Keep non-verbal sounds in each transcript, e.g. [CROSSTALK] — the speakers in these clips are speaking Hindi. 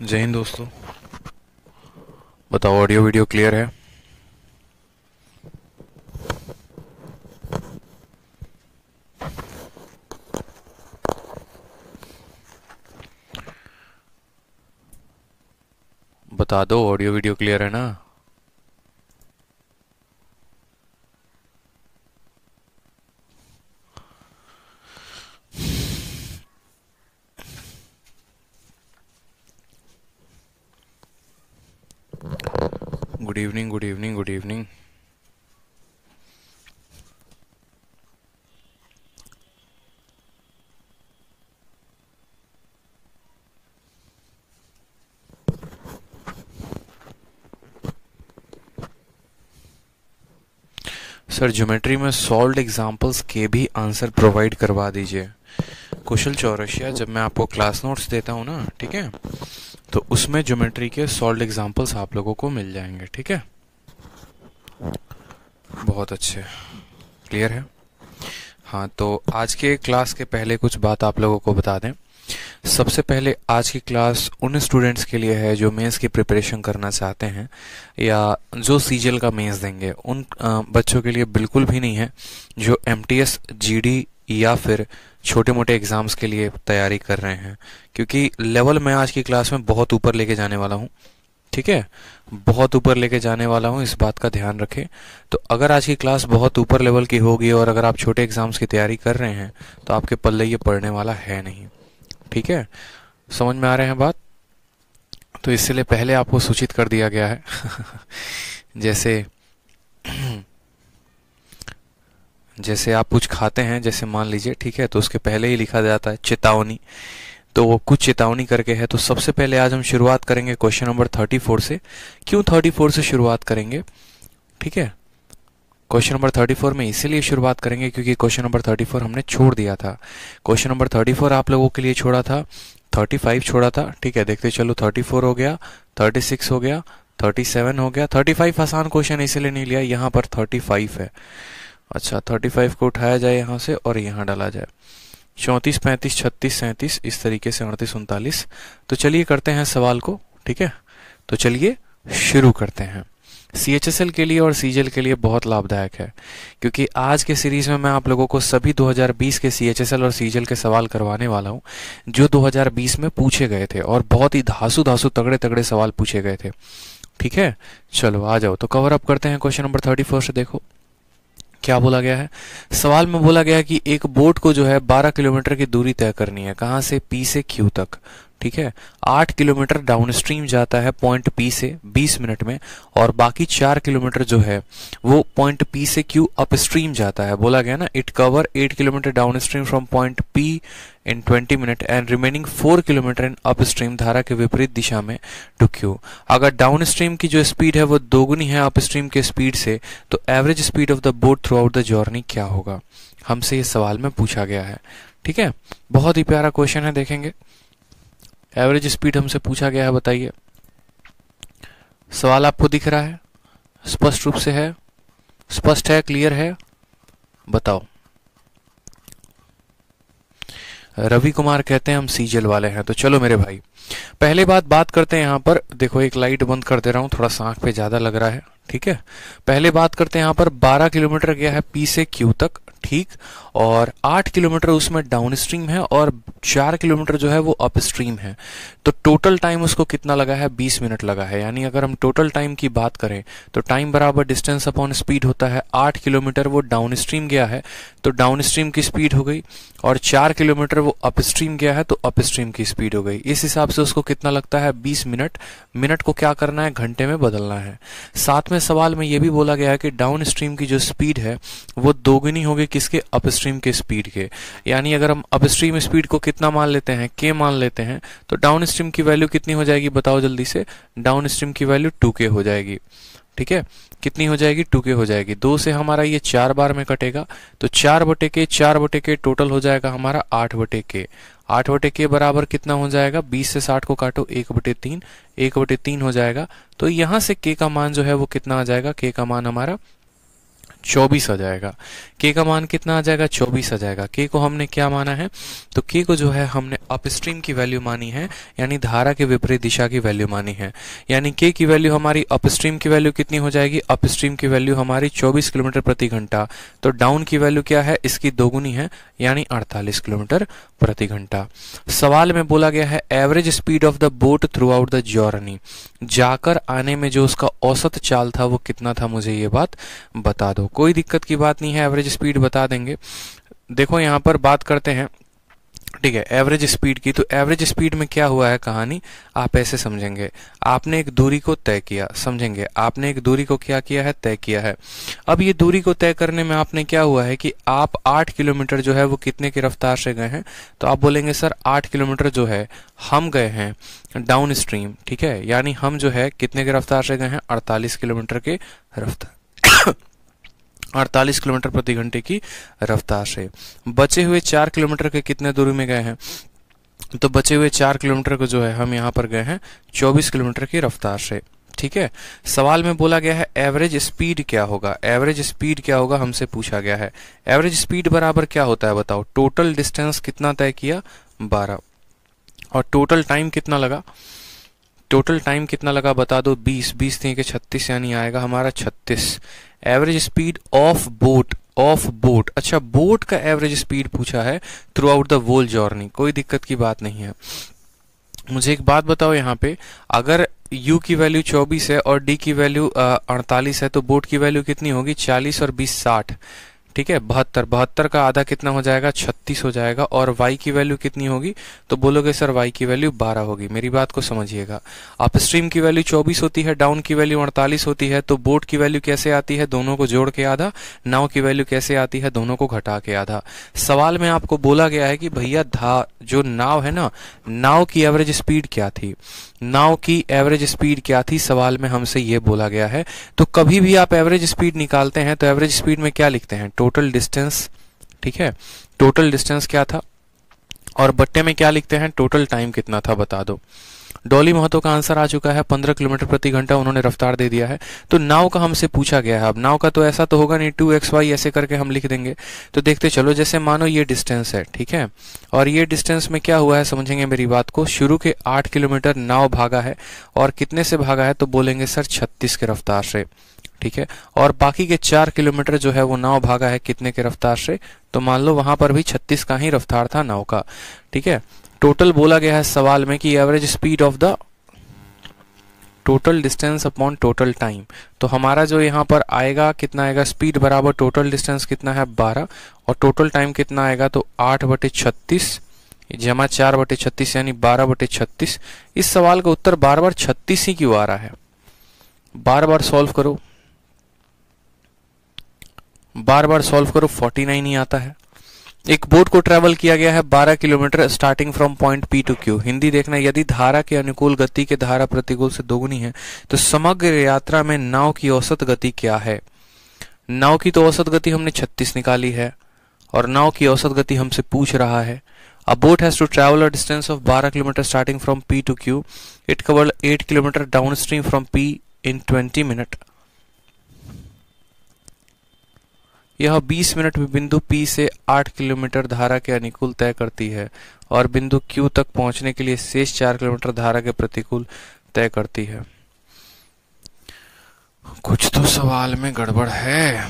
जय हिंद दोस्तों बताओ ऑडियो वीडियो क्लियर है बता दो ऑडियो वीडियो क्लियर है ना ज्योमेट्री में सॉल्व एग्जांपल्स के भी आंसर प्रोवाइड करवा दीजिए कुशल चौरसिया जब मैं आपको क्लास नोट्स देता हूँ ना ठीक है तो उसमें ज्योमेट्री के सॉल्व एग्जांपल्स आप लोगों को मिल जाएंगे ठीक है बहुत अच्छे क्लियर है हाँ तो आज के क्लास के पहले कुछ बात आप लोगों को बता दें सबसे पहले आज की क्लास उन स्टूडेंट्स के लिए है जो मेंस की प्रिपरेशन करना चाहते हैं या जो सीजल का मेंस देंगे उन बच्चों के लिए बिल्कुल भी नहीं है जो M T S G D या फिर छोटे मोटे एग्ज़ाम्स के लिए तैयारी कर रहे हैं क्योंकि लेवल मैं आज की क्लास में बहुत ऊपर लेके जाने वाला हूँ ठीक है बहुत ऊपर लेके जाने वाला हूँ इस बात का ध्यान रखें तो अगर आज की क्लास बहुत ऊपर लेवल की होगी और अगर आप छोटे एग्ज़ाम्स की तैयारी कर रहे हैं तो आपके पल्ले ये पढ़ने वाला है नहीं ठीक है समझ में आ रहे हैं बात तो इसलिए पहले आपको सूचित कर दिया गया है [LAUGHS] जैसे [CLEARS THROAT] जैसे आप कुछ खाते हैं जैसे मान लीजिए ठीक है तो उसके पहले ही लिखा जाता है चेतावनी तो वो कुछ चेतावनी करके है तो सबसे पहले आज हम शुरुआत करेंगे क्वेश्चन नंबर थर्टी फोर से क्यों थर्टी फोर से शुरुआत करेंगे ठीक है क्वेश्चन नंबर 34 में इसीलिए शुरुआत करेंगे क्योंकि क्वेश्चन नंबर 34 हमने छोड़ दिया था क्वेश्चन नंबर 34 आप लोगों के लिए छोड़ा था 35 छोड़ा था ठीक है देखते चलो 34 हो गया 36 हो गया 37 हो गया 35 आसान क्वेश्चन इसीलिए नहीं लिया यहाँ पर 35 है अच्छा 35 को उठाया जाए यहाँ से और यहाँ डाला जाए चौंतीस पैंतीस छत्तीस सैंतीस इस तरीके से अड़तीस उनतालीस तो चलिए करते हैं सवाल को ठीक है तो चलिए शुरू करते हैं सी के लिए और सी के लिए बहुत लाभदायक है क्योंकि आज के सीरीज़ में मैं आप लोगों को सभी 2020 के सी और सी के सवाल करवाने वाला हूं जो 2020 में पूछे गए थे और बहुत ही धासु धासु तगड़े तगड़े सवाल पूछे गए थे ठीक है चलो आ जाओ तो कवर अप करते हैं क्वेश्चन नंबर थर्टी फर्स्ट देखो क्या बोला गया है सवाल में बोला गया कि एक बोट को जो है 12 किलोमीटर की दूरी तय करनी है कहां से पी से क्यू तक ठीक है आठ किलोमीटर डाउनस्ट्रीम जाता है पॉइंट पी से बीस मिनट में और बाकी चार किलोमीटर जो है वो पॉइंट पी से क्यू अपस्ट्रीम जाता है बोला गया ना it cover eight kilometre downstream from point P in twenty minute and remaining four kilometre in upstream धारा के विपरीत दिशा में टू क्यू अगर डाउन स्ट्रीम की जो स्पीड है वो दोगुनी है अप स्ट्रीम के स्पीड से तो average speed of the boat throughout the journey क्या होगा हमसे ये सवाल में पूछा गया है ठीक है बहुत ही प्यारा क्वेश्चन है देखेंगे एवरेज स्पीड हमसे पूछा गया है बताइए सवाल आपको दिख रहा है स्पष्ट रूप से है स्पष्ट है क्लियर है बताओ रवि कुमार कहते हैं हम सीजल वाले हैं तो चलो मेरे भाई पहले बात बात करते हैं यहां पर देखो एक लाइट बंद कर दे रहा हूं थोड़ा सांख पे ज़्यादा लग रहा है ठीक है पहले बात करते हैं यहां पर 12 किलोमीटर गया है पी से क्यू तक ठीक और आठ किलोमीटर उसमें डाउन स्ट्रीम है और चार किलोमीटर जो है वो अप स्ट्रीम है तो टोटल टाइम उसको कितना लगा है बीस मिनट लगा है यानी अगर हम टोटल टाइम की बात करें तो टाइम बराबर डिस्टेंस अपॉन स्पीड होता है आठ किलोमीटर वो डाउन स्ट्रीम गया है तो डाउन स्ट्रीम की स्पीड हो गई और चार किलोमीटर वो अप स्ट्रीम गया है तो अप स्ट्रीम की स्पीड हो गई इस हिसाब से उसको कितना लगता है बीस मिनट मिनट को क्या करना है घंटे में बदलना है साथ में सवाल में यह भी बोला गया है कि डाउन स्ट्रीम की जो स्पीड है वो दोगुनी होगी किसके अपस्ट्रीम के स्पीड के यानी अगर हम अपस्ट्रीम स्पीड को कितना मान लेते हैं के मान लेते हैं तो डाउन स्ट्रीम की वैल्यू कितनी हो जाएगी बताओ जल्दी से डाउन स्ट्रीम की वैल्यू टू के हो जाएगी ठीक है कितनी हो जाएगी टू के हो जाएगी दो से हमारा ये चार बार में कटेगा तो चार बटे के चार बटे के टोटल हो जाएगा हमारा आठ बटे के आठ बटे के बराबर कितना हो जाएगा बीस से साठ को काटो एक बटे तीन एक बटे तीन हो जाएगा तो यहां से के का मान जो है वो कितना आ जाएगा के का मान हमारा चौबीस आ जाएगा के का मान कितना आ जाएगा चौबीस आ जाएगा के को हमने क्या माना है तो के को जो है हमने अपस्ट्रीम की वैल्यू मानी है यानी धारा के विपरीत दिशा की वैल्यू मानी है यानी के की वैल्यू हमारी अपस्ट्रीम की वैल्यू कितनी हो जाएगी अपस्ट्रीम की वैल्यू हमारी चौबीस किलोमीटर प्रति घंटा तो डाउन की वैल्यू क्या है इसकी दोगुनी है यानी अड़तालीस किलोमीटर प्रति घंटा सवाल में बोला गया है average speed of the boat throughout the journey जाकर आने में जो उसका औसत चाल था वो कितना था मुझे ये बात बता दो कोई दिक्कत की बात नहीं है एवरेज स्पीड बता देंगे देखो यहाँ पर बात करते हैं ठीक है एवरेज स्पीड की तो एवरेज स्पीड में क्या हुआ है कहानी आप ऐसे समझेंगे आपने एक दूरी को तय किया समझेंगे आपने एक दूरी को क्या किया है तय किया है अब ये दूरी को तय करने में आपने क्या हुआ है कि आप आठ किलोमीटर जो है वो कितने की रफ्तार से गए हैं तो आप बोलेंगे सर आठ किलोमीटर जो है हम गए हैं डाउन स्ट्रीम ठीक है यानी हम जो है कितने की रफ्तार से गए हैं अड़तालीस किलोमीटर के रफ्तार अड़तालीस किलोमीटर प्रति घंटे की रफ्तार से बचे हुए चार किलोमीटर के कितने दूरी में गए हैं तो बचे हुए चार किलोमीटर को जो है हम यहाँ पर गए हैं चौबीस किलोमीटर की रफ्तार से ठीक है सवाल में बोला गया है एवरेज स्पीड क्या होगा एवरेज स्पीड क्या होगा हमसे पूछा गया है एवरेज स्पीड बराबर क्या होता है बताओ टोटल डिस्टेंस कितना तय किया बारह और टोटल टाइम कितना लगा टोटल टाइम कितना लगा बता दो 20 20 थे के 36 यानी आएगा हमारा 36 average speed of boat of boat अच्छा बोट का एवरेज स्पीड पूछा है throughout the whole journey कोई दिक्कत की बात नहीं है मुझे एक बात बताओ यहाँ पे अगर U की वैल्यू 24 है और D की वैल्यू अड़तालीस है तो बोट की वैल्यू कितनी होगी 40 और 20 60 ठीक है बहत्तर बहत्तर का आधा कितना हो जाएगा छत्तीस हो जाएगा और वाई की वैल्यू कितनी होगी तो बोलोगे सर वाई की वैल्यू बारह होगी मेरी बात को समझिएगा आप स्ट्रीम की वैल्यू चौबीस होती है डाउन की वैल्यू अड़तालीस होती है तो बोट की वैल्यू कैसे आती है दोनों को जोड़ के आधा नाव की वैल्यू कैसे आती है दोनों को घटा के आधा सवाल में आपको बोला गया है कि भैया धा जो नाव है ना नाव की एवरेज स्पीड क्या थी नाव की एवरेज स्पीड क्या थी सवाल में हमसे ये बोला गया है तो कभी भी आप एवरेज स्पीड निकालते हैं तो एवरेज स्पीड में क्या लिखते हैं टोटल डिस्टेंस ठीक है टोटल डिस्टेंस क्या था और बट्टे में क्या लिखते हैं टोटल टाइम कितना था बता दो डॉली महतो का आंसर आ चुका है पंद्रह किलोमीटर प्रति घंटा उन्होंने रफ्तार दे दिया है तो नाव का हमसे पूछा गया है अब नाव का तो ऐसा तो होगा नहीं टू एक्स वाई ऐसे करके हम लिख देंगे तो देखते चलो जैसे मानो ये डिस्टेंस है ठीक है और ये डिस्टेंस में क्या हुआ है समझेंगे मेरी बात को शुरू के आठ किलोमीटर नाव भागा है और कितने से भागा है तो बोलेंगे सर छत्तीस के रफ्तार से ठीक है और बाकी के चार किलोमीटर जो है वो नाव भागा है कितने के रफ्तार से तो मान लो वहां पर भी छत्तीस का ही रफ्तार था नाव का ठीक है टोटल बोला गया है सवाल में कि average speed of the total distance upon total time तो हमारा जो यहाँ पर आएगा कितना आएगा स्पीड बराबर टोटल डिस्टेंस कितना है 12 और टोटल टाइम कितना आएगा तो 8 बटे छत्तीस जमा चार बटे छत्तीस यानी 12 बटे छत्तीस इस सवाल का उत्तर बार बार छत्तीस ही क्यों आ रहा है बार बार सॉल्व करो बार बार सॉल्व करो 49 ही आता है एक बोट को ट्रेवल किया गया है 12 kilometre starting from point P to Q Hindi देखना यदि धारा के अनुकूल गति के धारा प्रतिकूल से दोगुनी है तो समग्र यात्रा में नाव की औसत गति क्या है नाव की तो औसत गति हमने 36 निकाली है और नाव की औसत गति हमसे पूछ रहा है a boat has travel travel a distance of 12 km starting from P to Q. It covered 8 km downstream from P in 20 minute यह 20 मिनट में बिंदु P से 8 किलोमीटर धारा के अनुकूल तय करती है और बिंदु Q तक पहुंचने के लिए शेष 4 किलोमीटर धारा के प्रतिकूल तय करती है कुछ तो सवाल में गड़बड़ है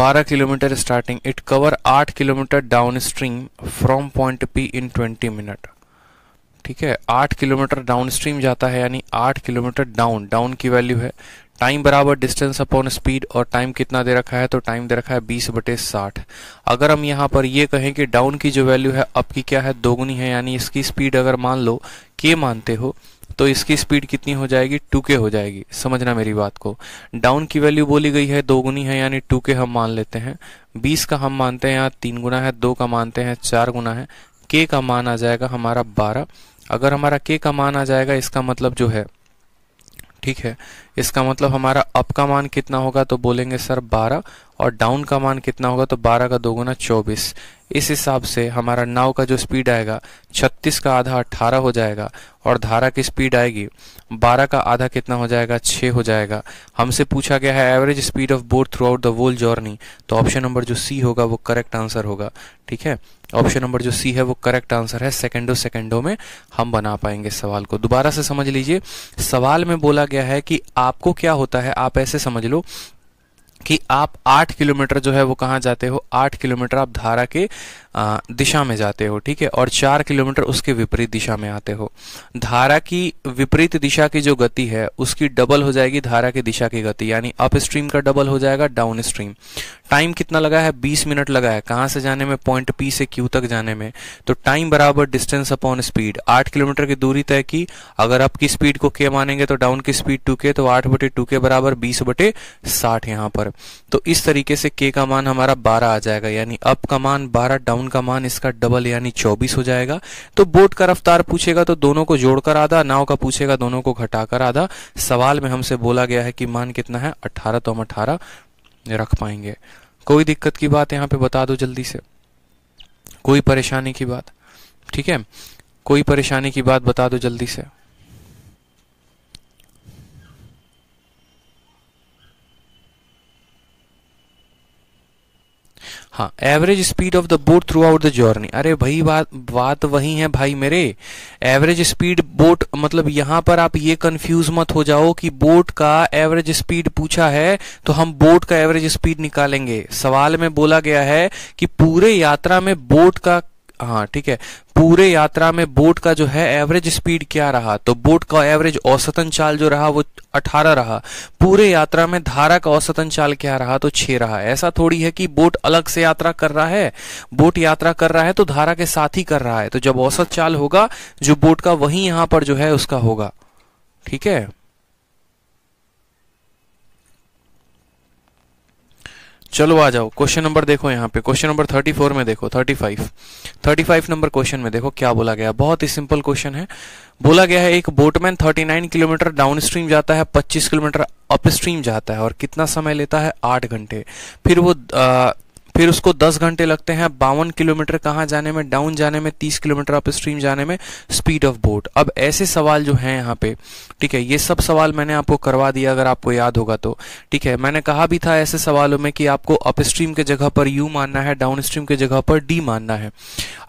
12 kilometre starting it cover 8 kilometre downstream from point P in 20 minute ठीक है 8 किलोमीटर डाउन स्ट्रीम जाता है यानी 8 किलोमीटर डाउन डाउन की वैल्यू है टाइम बराबर डिस्टेंस अपॉन स्पीड और टाइम कितना दे रखा है तो टाइम दे रखा है बीस बटे साठ अगर हम यहाँ पर ये कहें कि डाउन की जो वैल्यू है अब की क्या है दोगुनी है यानी इसकी स्पीड अगर मान लो के मानते हो तो इसकी स्पीड कितनी हो जाएगी टू के हो जाएगी समझना मेरी बात को डाउन की वैल्यू बोली गई है दोगुनी है यानी टू के हम मान लेते हैं बीस का हम मानते हैं यहाँ तीन गुना है दो का मानते हैं चार गुना है के का मान आ जाएगा हमारा बारह अगर हमारा के का मान आ जाएगा इसका मतलब जो है ठीक है इसका मतलब हमारा अप का मान कितना होगा तो बोलेंगे सर 12 और डाउन का मान कितना होगा तो 12 का दोगुना 24 इस हिसाब से हमारा नाव का जो स्पीड आएगा 36 का आधा 18 हो जाएगा और धारा की स्पीड आएगी 12 का आधा कितना हो जाएगा 6 हो जाएगा हमसे पूछा गया है average speed of boat throughout the whole journey तो ऑप्शन नंबर जो सी होगा वो करेक्ट आंसर होगा ठीक है ऑप्शन नंबर जो सी है वो करेक्ट आंसर है सेकेंडो सेकेंडो में हम बना पाएंगे सवाल को दोबारा से समझ लीजिए सवाल में बोला गया है कि आपको क्या होता है आप ऐसे समझ लो कि आप आठ किलोमीटर जो है वो कहाँ जाते हो आठ किलोमीटर आप धारा के दिशा में जाते हो ठीक है और चार किलोमीटर उसके विपरीत दिशा में आते हो धारा की विपरीत दिशा की जो गति है उसकी डबल हो जाएगी धारा की दिशा की गति यानी अप स्ट्रीम का डबल हो जाएगा डाउन स्ट्रीम टाइम कितना लगा है 20 मिनट लगा है कहां से जाने में पॉइंट पी से क्यू तक जाने में तो टाइम बराबर डिस्टेंस अपॉन स्पीड आठ किलोमीटर की दूरी तय की अगर अप की स्पीड को के मानेंगे तो डाउन की स्पीड टू के तो आठ बटे टू के बराबर बीस बटे साठ यहां पर तो इस तरीके से के का मान हमारा बारह आ जाएगा यानी अप का मान बारह डाउन डाउन का मान इसका डबल यानी 24 हो जाएगा तो बोट का रफ्तार पूछेगा तो दोनों को जोड़कर आधा नाव का पूछेगा दोनों को घटाकर आधा सवाल में हमसे बोला गया है कि मान कितना है अट्ठारह तो हम अट्ठारह रख पाएंगे कोई दिक्कत की बात यहाँ पे बता दो जल्दी से कोई परेशानी की बात ठीक है कोई परेशानी की बात बता दो जल्दी से हाँ average speed of the boat throughout the journey अरे भाई बात बात वही है भाई मेरे एवरेज स्पीड बोट मतलब यहां पर आप ये कंफ्यूज मत हो जाओ कि बोट का एवरेज स्पीड पूछा है तो हम बोट का एवरेज स्पीड निकालेंगे सवाल में बोला गया है कि पूरे यात्रा में बोट का हाँ ठीक है पूरे यात्रा में बोट का जो है एवरेज स्पीड क्या रहा तो बोट का एवरेज औसतन चाल जो रहा वो 18 रहा पूरे यात्रा में धारा का औसतन चाल क्या रहा तो 6 रहा ऐसा थोड़ी है कि बोट अलग से यात्रा कर रहा है बोट यात्रा कर रहा है तो धारा के साथ ही कर रहा है तो जब औसत चाल होगा जो बोट का वही यहां पर जो है उसका होगा ठीक है चलो आ जाओ क्वेश्चन नंबर देखो यहाँ पे क्वेश्चन नंबर 34 में देखो 35 35 नंबर क्वेश्चन में देखो क्या बोला गया बहुत ही सिंपल क्वेश्चन है बोला गया है एक बोटमैन 39 किलोमीटर डाउनस्ट्रीम जाता है 25 किलोमीटर अपस्ट्रीम जाता है और कितना समय लेता है आठ घंटे फिर वो फिर उसको 10 घंटे लगते हैं बावन किलोमीटर कहाँ जाने में डाउन जाने में 30 किलोमीटर अप स्ट्रीम जाने में स्पीड ऑफ बोट अब ऐसे सवाल जो हैं यहाँ पे ठीक है ये सब सवाल मैंने आपको करवा दिया अगर आपको याद होगा तो ठीक है मैंने कहा भी था ऐसे सवालों में कि आपको अप स्ट्रीम के जगह पर यू मानना है डाउन स्ट्रीम के जगह पर डी मानना है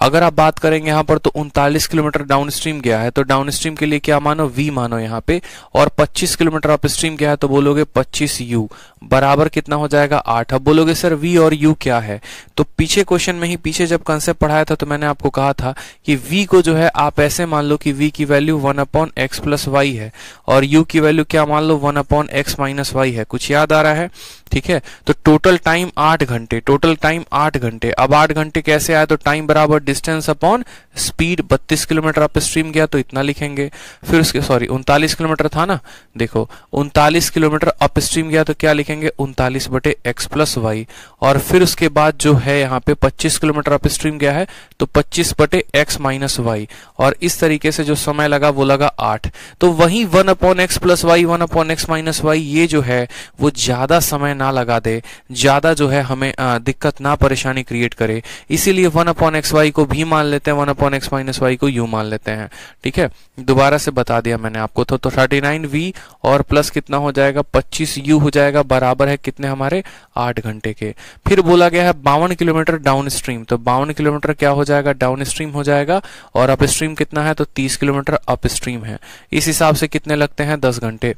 अगर आप बात करेंगे यहाँ पर तो उनतालीस किलोमीटर डाउन स्ट्रीम गया है तो डाउन स्ट्रीम के लिए क्या मानो वी मानो यहाँ पे और पच्चीस किलोमीटर अप स्ट्रीम गया है तो बोलोगे पच्चीस यू बराबर कितना हो जाएगा आठ अब बोलोगे सर वी और यू क्या क्या है तो पीछे क्वेश्चन में ही पीछे जब कंसेप्ट पढ़ाया था तो मैंने आपको कहा था कि v को जो है आप ऐसे मान लो कि v की value one upon X plus Y है और u की वैल्यू क्या मान लो one upon X minus Y है कुछ याद आ रहा है ठीक है तो टोटल टाइम आठ घंटे टोटल टाइम आठ घंटे अब आठ घंटे कैसे आया तो टाइम बराबर डिस्टेंस अपॉन स्पीड बत्तीस किलोमीटर आप स्ट्रीम गया तो इतना लिखेंगे फिर उसके सॉरी उनतालीस किलोमीटर था ना देखो उनतालीस किलोमीटर अप स्ट्रीम गया तो क्या लिखेंगे उनतालीस बटे एक्स प्लस वाई और फिर उसके बाद जो है यहाँ पे पच्चीस किलोमीटर अप स्ट्रीम गया है तो पच्चीस बटे एक्स माइनस वाई और इस तरीके से जो समय लगा वो लगा आठ तो वही one upon X plus Y one upon X minus Y ये जो है वो ज्यादा समय ना ना लगा दे ज़्यादा जो है हमें दिक्कत ना परेशानी क्रिएट करे इसीलिए वन अपॉन एक्स वाई को भी मान लेते हैं one upon X minus Y को यू मान लेते हैं ठीक है दोबारा से बता दिया मैंने आपको तो थर्टी नाइन वी और प्लस कितना हो जाएगा पच्चीस यू हो जाएगा बराबर है कितने हमारे आठ घंटे के फिर बोला गया है बावन किलोमीटर डाउन स्ट्रीम तो बावन किलोमीटर क्या हो जाएगा डाउन स्ट्रीम हो जाएगा और अपस्ट्रीम कितना है तो तीस किलोमीटर अपस्ट्रीम है इस हिसाब से कितने लगते हैं दस घंटे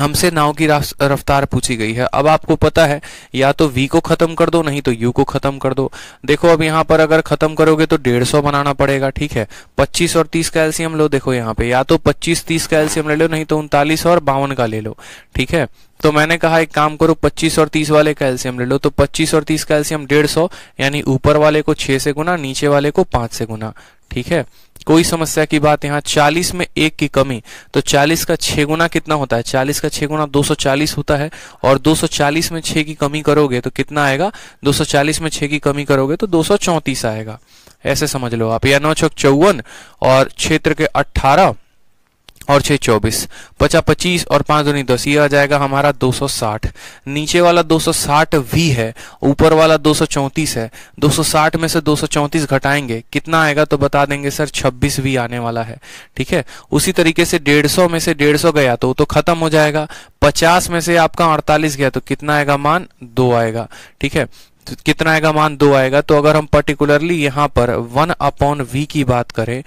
हमसे नाव की रफ्तार पूछी गई है अब आपको पता है या तो v को खत्म कर दो नहीं तो u को खत्म कर दो देखो अब यहाँ पर अगर खत्म करोगे तो 150 बनाना पड़ेगा ठीक है 25 और 30 का एल्सियम लो देखो यहाँ पे या तो 25 30 का एल्सियम ले लो नहीं तो उनतालीस और बावन का ले लो ठीक है तो मैंने कहा एक काम करो 25 और 30 वाले कैल्शियम ले लो तो 25 और 30 कैल्शियम डेढ़ सौ यानी ऊपर वाले को 6 से गुना नीचे वाले को 5 से गुना ठीक है कोई समस्या की बात यहाँ 40 में एक की कमी तो 40 का छे गुना कितना होता है 40 का छे गुना 240 होता है और 240 में छे की कमी करोगे तो कितना आएगा 240 में छे की कमी करोगे तो दो आएगा ऐसे समझ लो आप या नौ चौक चौवन और क्षेत्र के अठारह और छह चौबीस पचा पच्चीस और पांच दूनी दस ये आ जाएगा हमारा 260 नीचे वाला 260 वी है ऊपर वाला 234 है 260 में से 234 घटाएंगे कितना आएगा तो बता देंगे सर 26 वी आने वाला है ठीक है उसी तरीके से 150 में से 150 गया तो वो तो खत्म हो जाएगा 50 में से आपका 48 गया तो कितना आएगा मान दो आएगा ठीक है कितना आएगा मान दो आएगा तो अगर हम पर्टिकुलरली यहाँ पर वन अपॉन वी की बात करें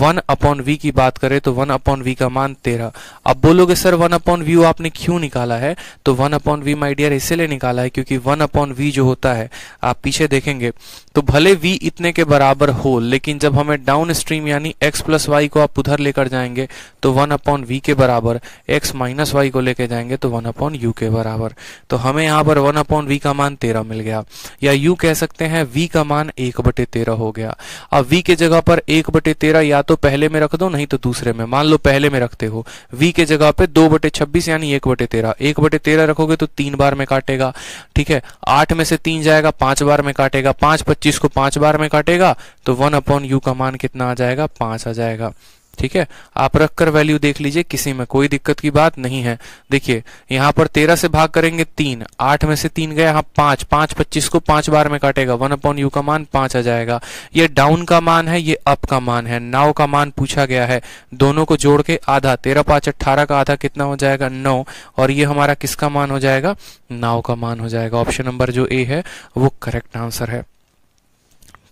वन अपॉन वी की बात करें तो वन अपॉन वी का मान तेरह अब बोलोगे सर वन अपॉन वी आपने क्यों निकाला है तो one upon V my dear इसीलिए निकाला है क्योंकि वन अपॉन वी जो होता है आप पीछे देखेंगे तो भले वी इतने के बराबर हो लेकिन जब हमें डाउन स्ट्रीम यानी एक्स प्लस वाई को आप उधर लेकर जाएंगे तो वन अपॉन वी के बराबर एक्स माइनस वाई को लेके जाएंगे तो वन अपॉन यू के बराबर तो हमें यहाँ पर वन अपॉन वी का मान तेरह मिल गया या यू कह सकते हैं वी का मान एक बटे तेरह हो गया अब वी के जगह पर एक बटे तेरह या तो पहले में रख दो नहीं तो दूसरे में मान लो पहले में रखते हो वी के जगह पर दो बटे छब्बीस यानी एक बटे तेरह एक बटे तेरह रखोगे तो तीन बार में काटेगा ठीक है आठ में से तीन जाएगा पांच बार में काटेगा पांच पच्चीस को पांच बार में काटेगा तो वन अपॉन यू का मान कितना आ जाएगा पांच आ जाएगा ठीक है आप रखकर वैल्यू देख लीजिए किसी में कोई दिक्कत की बात नहीं है देखिए यहाँ पर तेरह से भाग करेंगे तीन आठ में से तीन गए यहाँ पांच पांच पच्चीस को पांच बार में काटेगा वन अपॉन यू का मान पांच आ जाएगा ये डाउन का मान है ये अप का मान है नाव का मान पूछा गया है दोनों को जोड़ के आधा तेरह पांच अट्ठारह का आधा कितना हो जाएगा नौ और ये हमारा किसका मान हो जाएगा नाव का मान हो जाएगा ऑप्शन नंबर जो ए है वो करेक्ट आंसर है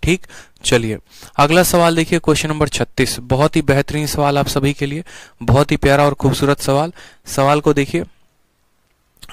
ठीक चलिए अगला सवाल देखिए क्वेश्चन नंबर 36 बहुत ही बेहतरीन सवाल आप सभी के लिए बहुत ही प्यारा और खूबसूरत सवाल सवाल को देखिए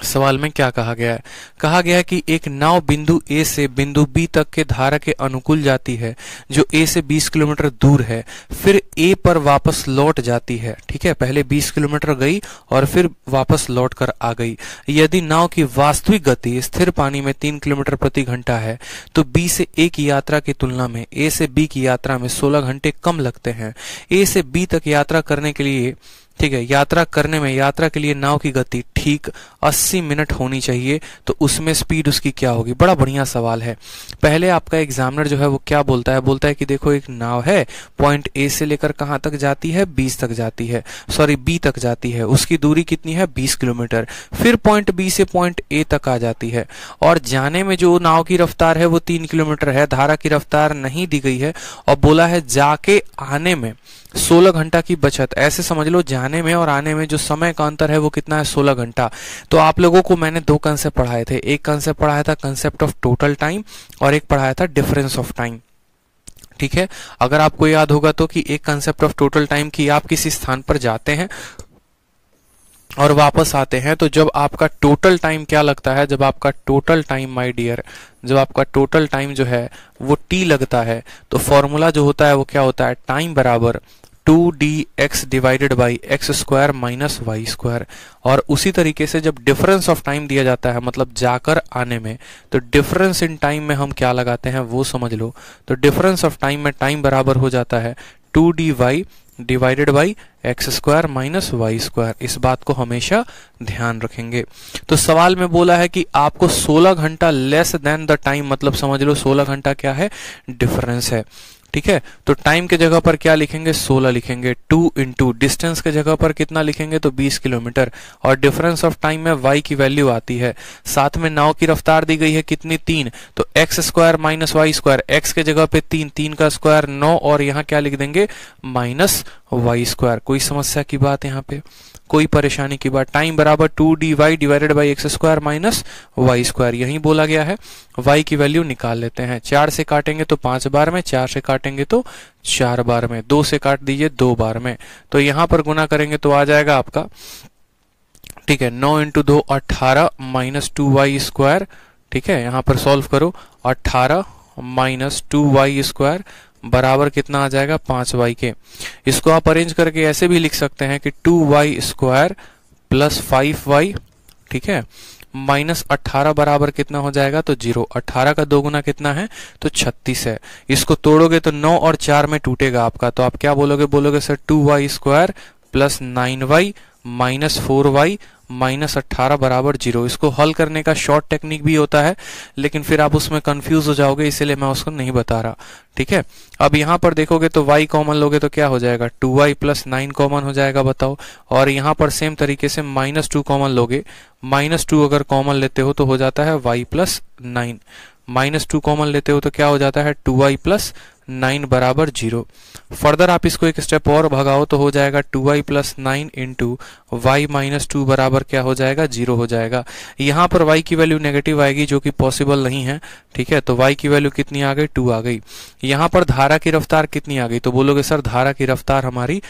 सवाल में क्या कहा गया है कहा गया है कि एक नाव बिंदु ए से बिंदु बी तक के धारा के अनुकूल जाती है जो ए से 20 किलोमीटर दूर है फिर ए पर वापस लौट जाती है ठीक है पहले 20 किलोमीटर गई और फिर वापस लौट कर आ गई यदि नाव की वास्तविक गति स्थिर पानी में तीन किलोमीटर प्रति घंटा है तो बी से ए की यात्रा की तुलना में ए से बी की यात्रा में सोलह घंटे कम लगते हैं ए से बी तक यात्रा करने के लिए ठीक है यात्रा करने में यात्रा के लिए नाव की गति ठीक 80 मिनट होनी चाहिए तो उसमें स्पीड उसकी क्या होगी बड़ा बढ़िया सवाल है पहले आपका एग्जामिनर जो है वो क्या बोलता है बोलता है कि देखो एक नाव है पॉइंट ए से लेकर कहाँ तक जाती है बीस तक जाती है सॉरी बी तक जाती है उसकी दूरी कितनी है बीस किलोमीटर फिर पॉइंट बी से पॉइंट ए तक आ जाती है और जाने में जो नाव की रफ्तार है वो तीन किलोमीटर है धारा की रफ्तार नहीं दी गई है और बोला है जाके आने में 16 घंटा की बचत ऐसे समझ लो जाने में और आने में जो समय का अंतर है वो कितना है 16 घंटा घंटा तो आप लोगों को मैंने दो कंसेप्ट पढ़ाए थे एक कंसेप्ट पढ़ाया था कंसेप्ट ऑफ टोटल टाइम और एक पढ़ाया था डिफरेंस ऑफ टाइम ठीक है अगर आपको याद होगा तो कि एक कंसेप्ट ऑफ टोटल टाइम की आप किसी स्थान पर जाते हैं और वापस आते हैं तो जब आपका टोटल टाइम क्या लगता है जब आपका टोटल टाइम माय डियर जब आपका टोटल टाइम जो है वो टी लगता है तो फॉर्मूला जो होता है वो क्या होता है टाइम बराबर two D x divided by x square minus Y square और उसी तरीके से जब डिफरेंस ऑफ टाइम दिया जाता है मतलब जाकर आने में तो डिफरेंस इन टाइम में हम क्या लगाते हैं वो समझ लो तो डिफरेंस ऑफ टाइम में टाइम बराबर हो जाता है two D Y divided by x square minus Y square इस बात को हमेशा ध्यान रखेंगे तो सवाल में बोला है कि आपको 16 घंटा लेस देन द टाइम मतलब समझ लो 16 घंटा क्या है डिफरेंस है ठीक है तो टाइम के जगह पर क्या लिखेंगे 16 लिखेंगे 2 इंटू डिस्टेंस के जगह पर कितना लिखेंगे तो 20 किलोमीटर और डिफरेंस ऑफ टाइम में y की वैल्यू आती है साथ में नाव की रफ्तार दी गई है कितनी तीन तो x square minus Y square X के जगह पे तीन तीन का स्क्वायर नौ और यहाँ क्या लिख देंगे माइनस वाई स्क्वायर कोई समस्या की बात यहाँ पे कोई परेशानी की बात टाइम बराबर two D Y divided by x square minus Y square यही बोला गया है वाई की वैल्यू निकाल लेते हैं चार से काटेंगे तो पांच बार में चार से काटेंगे तो चार बार में दो से काट दीजिए दो बार में तो यहां पर गुना करेंगे तो आ जाएगा आपका ठीक है नौ इंटू दो अट्ठारह माइनस टू वाई स्क्वायर ठीक है यहां पर सॉल्व करो अट्ठारह माइनस टू वाई स्क्वायर बराबर कितना आ जाएगा पांच वाई के इसको आप अरेंज करके ऐसे भी लिख सकते हैं कि two Y square plus five Y ठीक है माइनस अट्ठारह बराबर कितना हो जाएगा तो जीरो अट्ठारह का दो गुना कितना है तो छत्तीस है इसको तोड़ोगे तो नौ और चार में टूटेगा आपका तो आप क्या बोलोगे बोलोगे sir two Y square plus nine Y minus four Y minus अट्ठारह बराबर जीरो इसको हल करने का शॉर्ट टेक्निक भी होता है लेकिन फिर आप उसमें कंफ्यूज हो जाओगे इसीलिए मैं उसको नहीं बता रहा ठीक है अब यहां पर देखोगे तो y कॉमन लोगे तो क्या हो जाएगा two Y plus nine common हो जाएगा बताओ और यहां पर सेम तरीके से माइनस टू कॉमन लोगे माइनस टू अगर कॉमन लेते हो तो हो जाता है Y plus nine minus two common लेते हो तो क्या हो जाता है टू वाई प्लस नाइन बराबर जीरो फर्दर आप इसको एक स्टेप और भगाओ तो हो जाएगा two Y plus nine into Y minus two बराबर क्या हो जाएगा जीरो हो जाएगा यहाँ पर वाई की वैल्यू नेगेटिव आएगी जो कि पॉसिबल नहीं है ठीक है तो वाई की वैल्यू कितनी आ गई टू आ गई यहाँ पर धारा की रफ्तार कितनी आ गई तो बोलोगे सर धारा की रफ्तार हमारी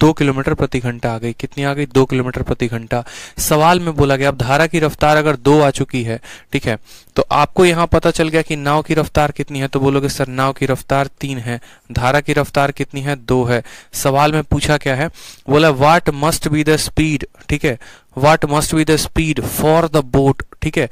दो किलोमीटर प्रति घंटा आ गई कितनी आ गई दो किलोमीटर प्रति घंटा सवाल में बोला गया अब धारा की रफ्तार अगर दो आ चुकी है ठीक है तो आपको यहाँ पता चल गया कि नाव की रफ्तार कितनी है तो बोलोगे सर नाव की रफ्तार तीन तीन है धारा की रफ्तार कितनी है दो है सवाल में पूछा क्या है बोला what must be the speed ठीक है what must be the speed for the boat ठीक है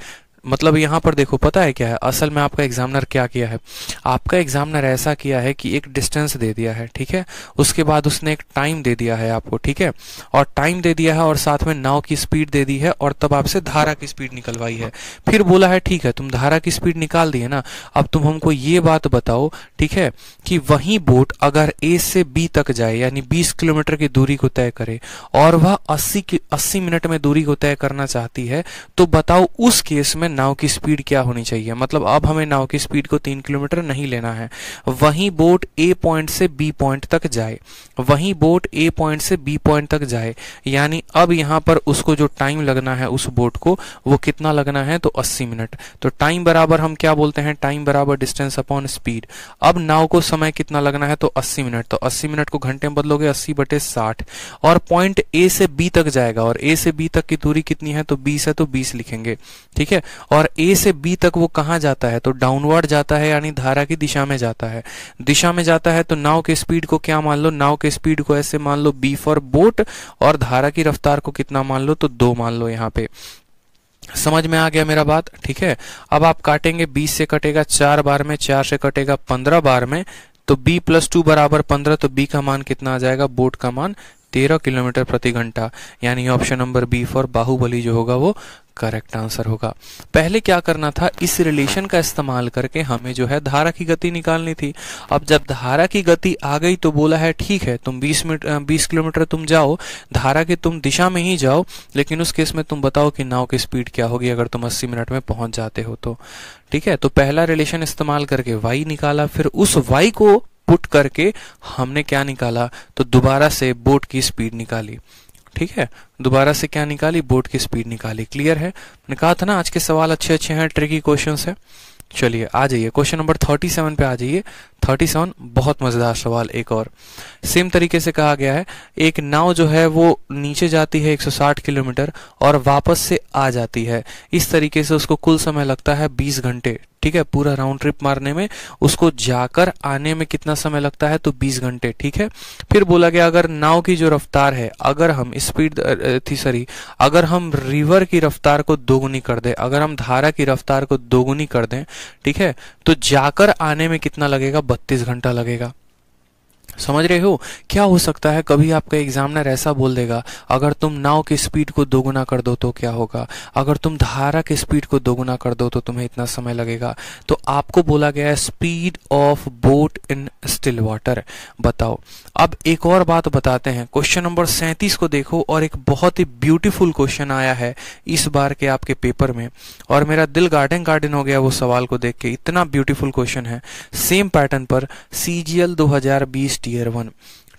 मतलब यहाँ पर देखो पता है क्या है असल में आपका एग्जामिनर क्या किया है आपका एग्जामिनर ऐसा किया है कि एक डिस्टेंस दे दिया है ठीक है उसके बाद उसने एक टाइम दे दिया है आपको ठीक है और टाइम दे दिया है और साथ में नाव की स्पीड दे दी है और तब आपसे धारा की स्पीड निकलवाई है फिर बोला है ठीक है तुम धारा की स्पीड निकाल दिए ना अब तुम हमको ये बात बताओ ठीक है कि वही बोट अगर ए से बी तक जाए यानी बीस किलोमीटर की दूरी को तय करे और वह अस्सी अस्सी मिनट में दूरी को तय करना चाहती है तो बताओ उस केस में में नाव की स्पीड क्या होनी चाहिए मतलब अब हमें नाव की स्पीड को तीन किलोमीटर नहीं लेना है वहीं बोट ए पॉइंट से बी पॉइंट तक जाए वहीं बोट ए पॉइंट से बी पॉइंट तक जाए यानी अब यहाँ पर उसको जो टाइम लगना है उस बोट को वो कितना लगना है तो अस्सी मिनट तो टाइम बराबर हम क्या बोलते हैं टाइम बराबर डिस्टेंस अपॉन स्पीड अब नाव को समय कितना लगना है तो अस्सी मिनट तो अस्सी मिनट को घंटे में बदलोगे अस्सी बटे साठ और पॉइंट ए से बी तक जाएगा और ए से बी तक की दूरी कितनी है तो बीस है तो बीस लिखेंगे ठीक है और ए से बी तक वो कहाँ जाता है तो डाउनवर्ड जाता है यानी धारा की दिशा में जाता है दिशा में जाता है तो नाव के स्पीड को क्या मान लो नाव के स्पीड को ऐसे मान लो बी फॉर बोट और धारा की रफ्तार को कितना मान लो तो दो मान लो यहाँ पे समझ में आ गया मेरा बात ठीक है अब आप काटेंगे 20 से कटेगा चार बार में चार से कटेगा पंद्रह बार में तो b प्लस टू बराबर पंद्रह तो b का मान कितना आ जाएगा बोट का मान तेरह किलोमीटर प्रति घंटा यानी option number B for Baahubali जो होगा वो करेक्ट आंसर होगा पहले क्या करना था इस रिलेशन का इस्तेमाल करके हमें जो है धारा की गति निकालनी थी अब जब धारा की गति आ गई तो बोला है ठीक है तुम 20 मीटर 20 किलोमीटर तुम जाओ धारा के तुम दिशा में ही जाओ लेकिन उस केस में तुम बताओ कि नाव की स्पीड क्या होगी अगर तुम 80 मिनट में पहुंच जाते हो तो ठीक है तो पहला रिलेशन इस्तेमाल करके वाई निकाला फिर उस वाई को पुट करके हमने क्या निकाला तो दोबारा से बोट की स्पीड निकाली ठीक है दोबारा से क्या निकाली बोट की स्पीड निकाली क्लियर है मैंने कहा था ना आज के सवाल अच्छे अच्छे हैं ट्रिकी क्वेश्चन है चलिए आ जाइए क्वेश्चन नंबर 37 पे आ जाइए 37 बहुत मजेदार सवाल एक और सेम तरीके से कहा गया है एक नाव जो है वो नीचे जाती है 160 किलोमीटर और वापस से आ जाती है इस तरीके से उसको कुल समय लगता है 20 घंटे ठीक है पूरा राउंड ट्रिप मारने में उसको जाकर आने में कितना समय लगता है तो 20 घंटे ठीक है फिर बोला गया अगर नाव की जो रफ्तार है अगर हम स्पीड थी सॉरी अगर हम रिवर की रफ्तार को दोगुनी कर दें अगर हम धारा की रफ्तार को दोगुनी कर दें ठीक है तो जाकर आने में कितना लगेगा बत्तीस घंटा लगेगा समझ रहे हो क्या हो सकता है कभी आपका एग्जामिनर ऐसा बोल देगा अगर तुम नाव की स्पीड को दोगुना कर दो तो क्या होगा अगर तुम धारा की स्पीड को दोगुना कर दो तो तुम्हें इतना समय लगेगा तो आपको बोला गया है speed of boat in still water बताओ अब एक और बात बताते हैं क्वेश्चन नंबर सैंतीस को देखो और एक बहुत ही ब्यूटीफुल क्वेश्चन आया है इस बार के आपके पेपर में और मेरा दिल गार्डन गार्डन हो गया वो सवाल को देख के इतना ब्यूटीफुल क्वेश्चन है सेम पैटर्न पर सीजीएल 2020 ईयर वन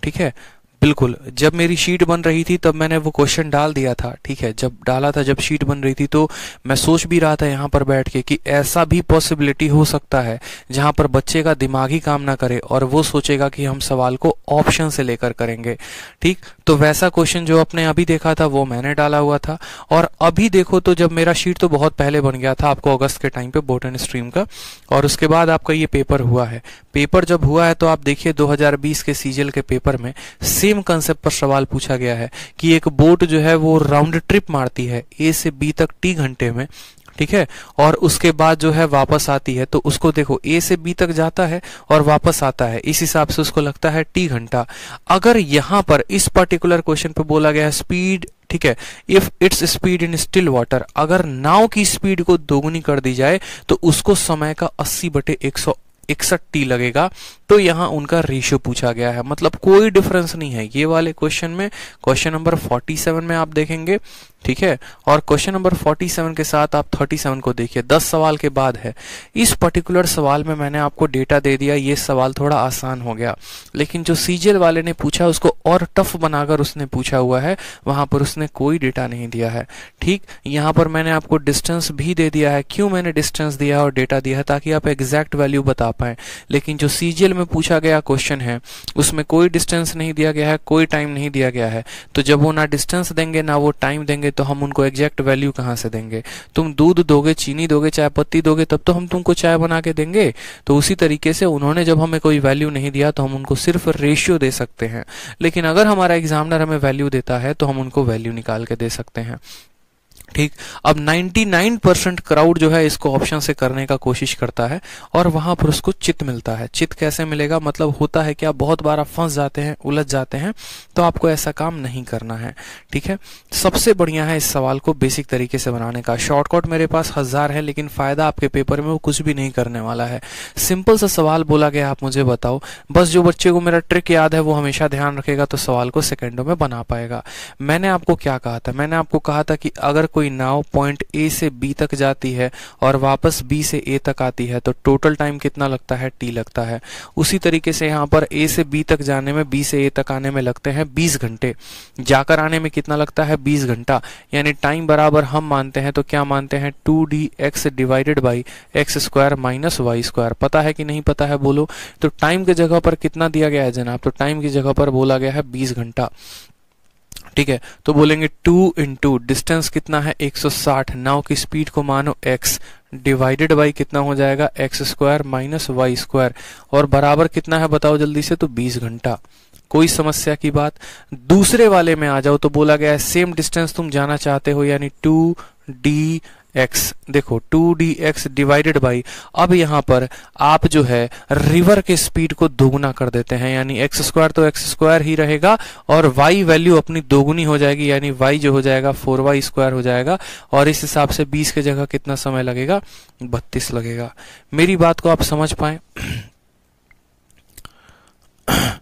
ठीक है बिल्कुल जब मेरी शीट बन रही थी तब मैंने वो क्वेश्चन डाल दिया था ठीक है जब डाला था जब शीट बन रही थी तो मैं सोच भी रहा था यहाँ पर बैठ के कि ऐसा भी पॉसिबिलिटी हो सकता है जहाँ पर बच्चे का दिमाग ही काम ना करे और वो सोचेगा कि हम सवाल को ऑप्शन से लेकर करेंगे ठीक तो वैसा क्वेश्चन जो आपने अभी देखा था वो मैंने डाला हुआ था और अभी देखो तो जब मेरा शीट तो बहुत पहले बन गया था आपको अगस्त के टाइम पे बोटन स्ट्रीम का और उसके बाद आपका ये पेपर हुआ है पेपर जब हुआ है तो आप देखिए 2020 के सीजल के पेपर में सेम कंसेप्ट पर सवाल पूछा गया है कि एक बोट जो है वो राउंड ट्रिप मारती है ए से बी तक टी घंटे में ठीक है और उसके बाद जो है वापस आती है तो उसको देखो ए से बी तक जाता है और वापस आता है इस हिसाब से उसको लगता है टी घंटा अगर यहां पर इस पर्टिकुलर क्वेश्चन पे बोला गया स्पीड ठीक है if it's speed in still water अगर नाव की स्पीड को दोगुनी कर दी जाए तो उसको समय का 80 बटे एक इकसठ टी लगेगा तो यहाँ उनका रेशियो पूछा गया है मतलब कोई डिफरेंस नहीं है ये वाले क्वेश्चन में क्वेश्चन नंबर 47 में आप देखेंगे ठीक है और क्वेश्चन नंबर 47 के साथ आप 37 को देखिए 10 सवाल के बाद है इस पर्टिकुलर सवाल में मैंने आपको डेटा दे दिया ये सवाल थोड़ा आसान हो गया लेकिन जो सीजीएल वाले ने पूछा उसको और टफ बनाकर उसने पूछा हुआ है वहां पर उसने कोई डेटा नहीं दिया है ठीक यहाँ पर मैंने आपको डिस्टेंस भी दे दिया है क्यों मैंने डिस्टेंस दिया और डेटा दिया है ताकि आप एग्जैक्ट वैल्यू बता पाए लेकिन जो सी में पूछा गया क्वेश्चन है उसमें कोई डिस्टेंस नहीं दिया गया है कोई टाइम नहीं दिया गया है तो जब वो ना डिस्टेंस देंगे ना वो टाइम देंगे तो हम उनको एग्जैक्ट वैल्यू कहाँ से देंगे तुम दूध दोगे चीनी दोगे चाय पत्ती दोगे तब तो हम तुमको चाय बना के देंगे तो उसी तरीके से उन्होंने जब हमें कोई वैल्यू नहीं दिया तो हम उनको सिर्फ रेशियो दे सकते हैं लेकिन अगर हमारा एग्जामिनर हमें वैल्यू देता है तो हम उनको वैल्यू निकाल के दे सकते हैं ठीक अब 99 परसेंट क्राउड जो है इसको ऑप्शन से करने का कोशिश करता है और वहां पर उसको चित मिलता है चित कैसे मिलेगा मतलब होता है कि आप बहुत बार आप फंस जाते हैं उलझ जाते हैं तो आपको ऐसा काम नहीं करना है ठीक है सबसे बढ़िया है इस सवाल को बेसिक तरीके से बनाने का शॉर्टकट मेरे पास हजार है लेकिन फायदा आपके पेपर में वो कुछ भी नहीं करने वाला है सिंपल सा सवाल बोला गया आप मुझे बताओ बस जो बच्चे को मेरा ट्रिक याद है वो हमेशा ध्यान रखेगा तो सवाल को सेकेंडो में बना पाएगा मैंने आपको क्या कहा था मैंने आपको कहा था कि अगर कोई नाव पॉइंट ए से बी तक जाती है और वापस बी से ए तक आती है तो टोटल टाइम कितना लगता है टी लगता है उसी तरीके से यहाँ पर ए से बी तक जाने में बी से ए तक आने में लगते हैं बीस घंटे जाकर आने में कितना लगता है बीस घंटा यानी टाइम बराबर हम मानते हैं तो क्या मानते हैं two D x divided by x square minus Y square पता है कि नहीं पता है बोलो तो टाइम की जगह पर कितना दिया गया है जनाब तो टाइम की जगह पर बोला गया है बीस घंटा ठीक है तो बोलेंगे टू इंटू डिस्टेंस कितना है 160 नाव की स्पीड को मानो एक्स डिवाइडेड बाई कितना हो जाएगा x square minus Y square और बराबर कितना है बताओ जल्दी से तो 20 घंटा कोई समस्या की बात दूसरे वाले में आ जाओ तो बोला गया है सेम डिस्टेंस तुम जाना चाहते हो यानी टू डी एक्स देखो two D x divided by अब यहाँ पर आप जो है रिवर के स्पीड को दोगुना कर देते हैं यानी एक्स स्क्वायर तो एक्स स्क्वायर ही रहेगा और वाई वैल्यू अपनी दोगुनी हो जाएगी यानी वाई जो हो जाएगा फोर वाई स्क्वायर हो जाएगा और इस हिसाब से बीस के जगह कितना समय लगेगा बत्तीस लगेगा मेरी बात को आप समझ पाए [COUGHS]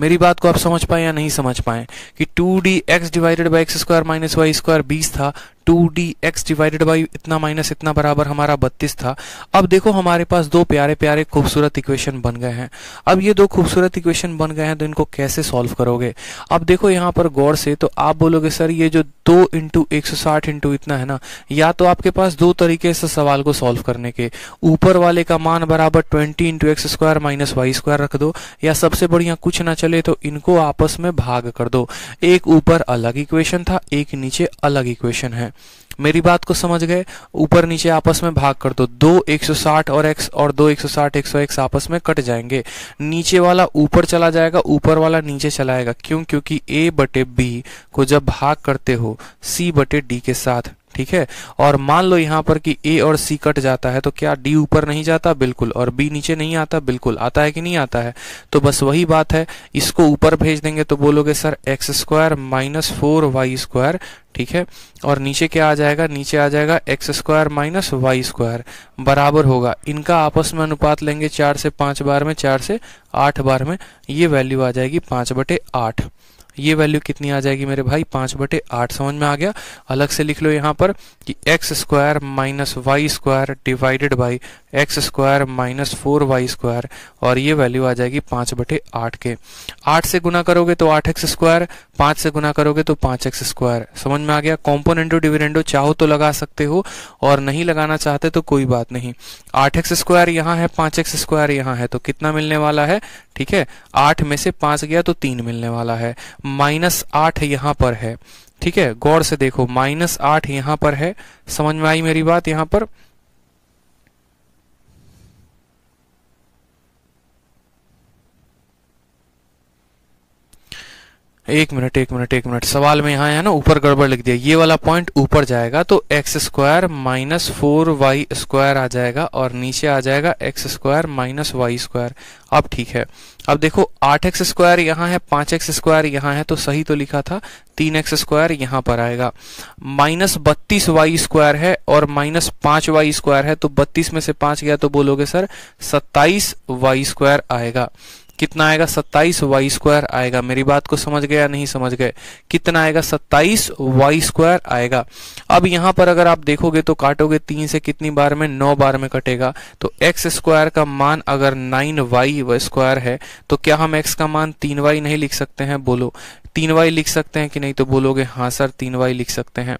मेरी बात को आप समझ पाए या नहीं समझ पाए कि two D x divided by x square minus Y square बीस था two D x divided by इतना माइनस इतना बराबर हमारा बत्तीस था अब देखो हमारे पास दो प्यारे प्यारे खूबसूरत इक्वेशन बन गए हैं अब ये दो खूबसूरत इक्वेशन बन गए हैं तो इनको कैसे सॉल्व करोगे अब देखो यहाँ पर गौर से तो आप बोलोगे सर ये जो दो इंटू एक सौ साठ इंटू इतना है ना या तो आपके पास दो तरीके से सवाल को सॉल्व करने के ऊपर वाले का मान बराबर twenty into X square minus Y square रख दो या सबसे बढ़िया कुछ ना चले तो इनको आपस में भाग कर दो एक ऊपर अलग इक्वेशन था एक नीचे अलग इक्वेशन है मेरी बात को समझ गए ऊपर नीचे आपस में भाग कर दो दो 160 और x और दो 160 101 आपस में कट जाएंगे नीचे वाला ऊपर चला जाएगा ऊपर वाला नीचे चलाएगा क्यों क्योंकि a बटे बी को जब भाग करते हो c बटे डी के साथ ठीक है और मान लो यहाँ पर कि ए और सी कट जाता है तो क्या डी ऊपर नहीं जाता बिल्कुल और बी नीचे नहीं आता बिल्कुल आता है कि नहीं आता है तो बस वही बात है इसको ऊपर भेज देंगे तो बोलोगे sir x square minus four y square ठीक है और नीचे क्या आ जाएगा नीचे आ जाएगा x square minus Y square बराबर होगा इनका आपस में अनुपात लेंगे चार से पांच बार में चार से आठ बार में ये वैल्यू आ जाएगी पांच बटे आठ ये वैल्यू कितनी आ जाएगी मेरे भाई पांच बटे आठ समझ में आ गया अलग से लिख लो यहाँ पर कि x square minus Y square divided by x square minus four y square और ये वैल्यू आ जाएगी पांच बटे आठ के आठ से गुना करोगे तो आठ एक्स स्क्वायर पांच से गुना करोगे तो पांच एक्स स्क्वायर समझ में आ गया कॉम्पोनेंटो डिविडेंडो चाहो तो लगा सकते हो और नहीं लगाना चाहते तो कोई बात नहीं आठ एक्स स्क्वायर यहाँ है पांच एक्स स्क्वायर यहाँ है तो कितना मिलने वाला है ठीक है आठ में से पांच गया तो तीन मिलने वाला है माइनस आठ यहाँ पर है ठीक है गौर से देखो माइनस आठ यहाँ पर है समझ में आई मेरी बात यहाँ पर एक मिनट एक मिनट एक मिनट सवाल में यहाँ है ना ऊपर गड़बड़ लिख दिया ये वाला पॉइंट ऊपर जाएगा तो x square minus four y square आ जाएगा और नीचे आ जाएगा x square minus Y square अब ठीक है अब देखो आठ एक्स स्क्वायर यहाँ है पांच एक्स स्क्वायर यहाँ है तो सही तो लिखा था तीन एक्स स्क्वायर यहाँ पर आएगा माइनस बत्तीस वाई स्क्वायर है और माइनस पांच वाई स्क्वायर है तो बत्तीस में से पांच गया तो बोलोगे सर सत्ताईस वाई स्क्वायर आएगा कितना आएगा सत्ताईस वाई स्क्वायर आएगा मेरी बात को समझ गया नहीं समझ गए कितना आएगा सत्ताईस वाई स्क्वायर आएगा अब यहां पर अगर आप देखोगे तो काटोगे तीन से कितनी बार में नौ बार में कटेगा तो एक्स स्क्वायर का मान अगर नाइन वाई स्क्वायर है तो क्या हम एक्स का मान तीन वाई नहीं लिख सकते हैं बोलो तीन वाई लिख सकते हैं कि नहीं तो बोलोगे हाँ सर तीन वाई लिख सकते हैं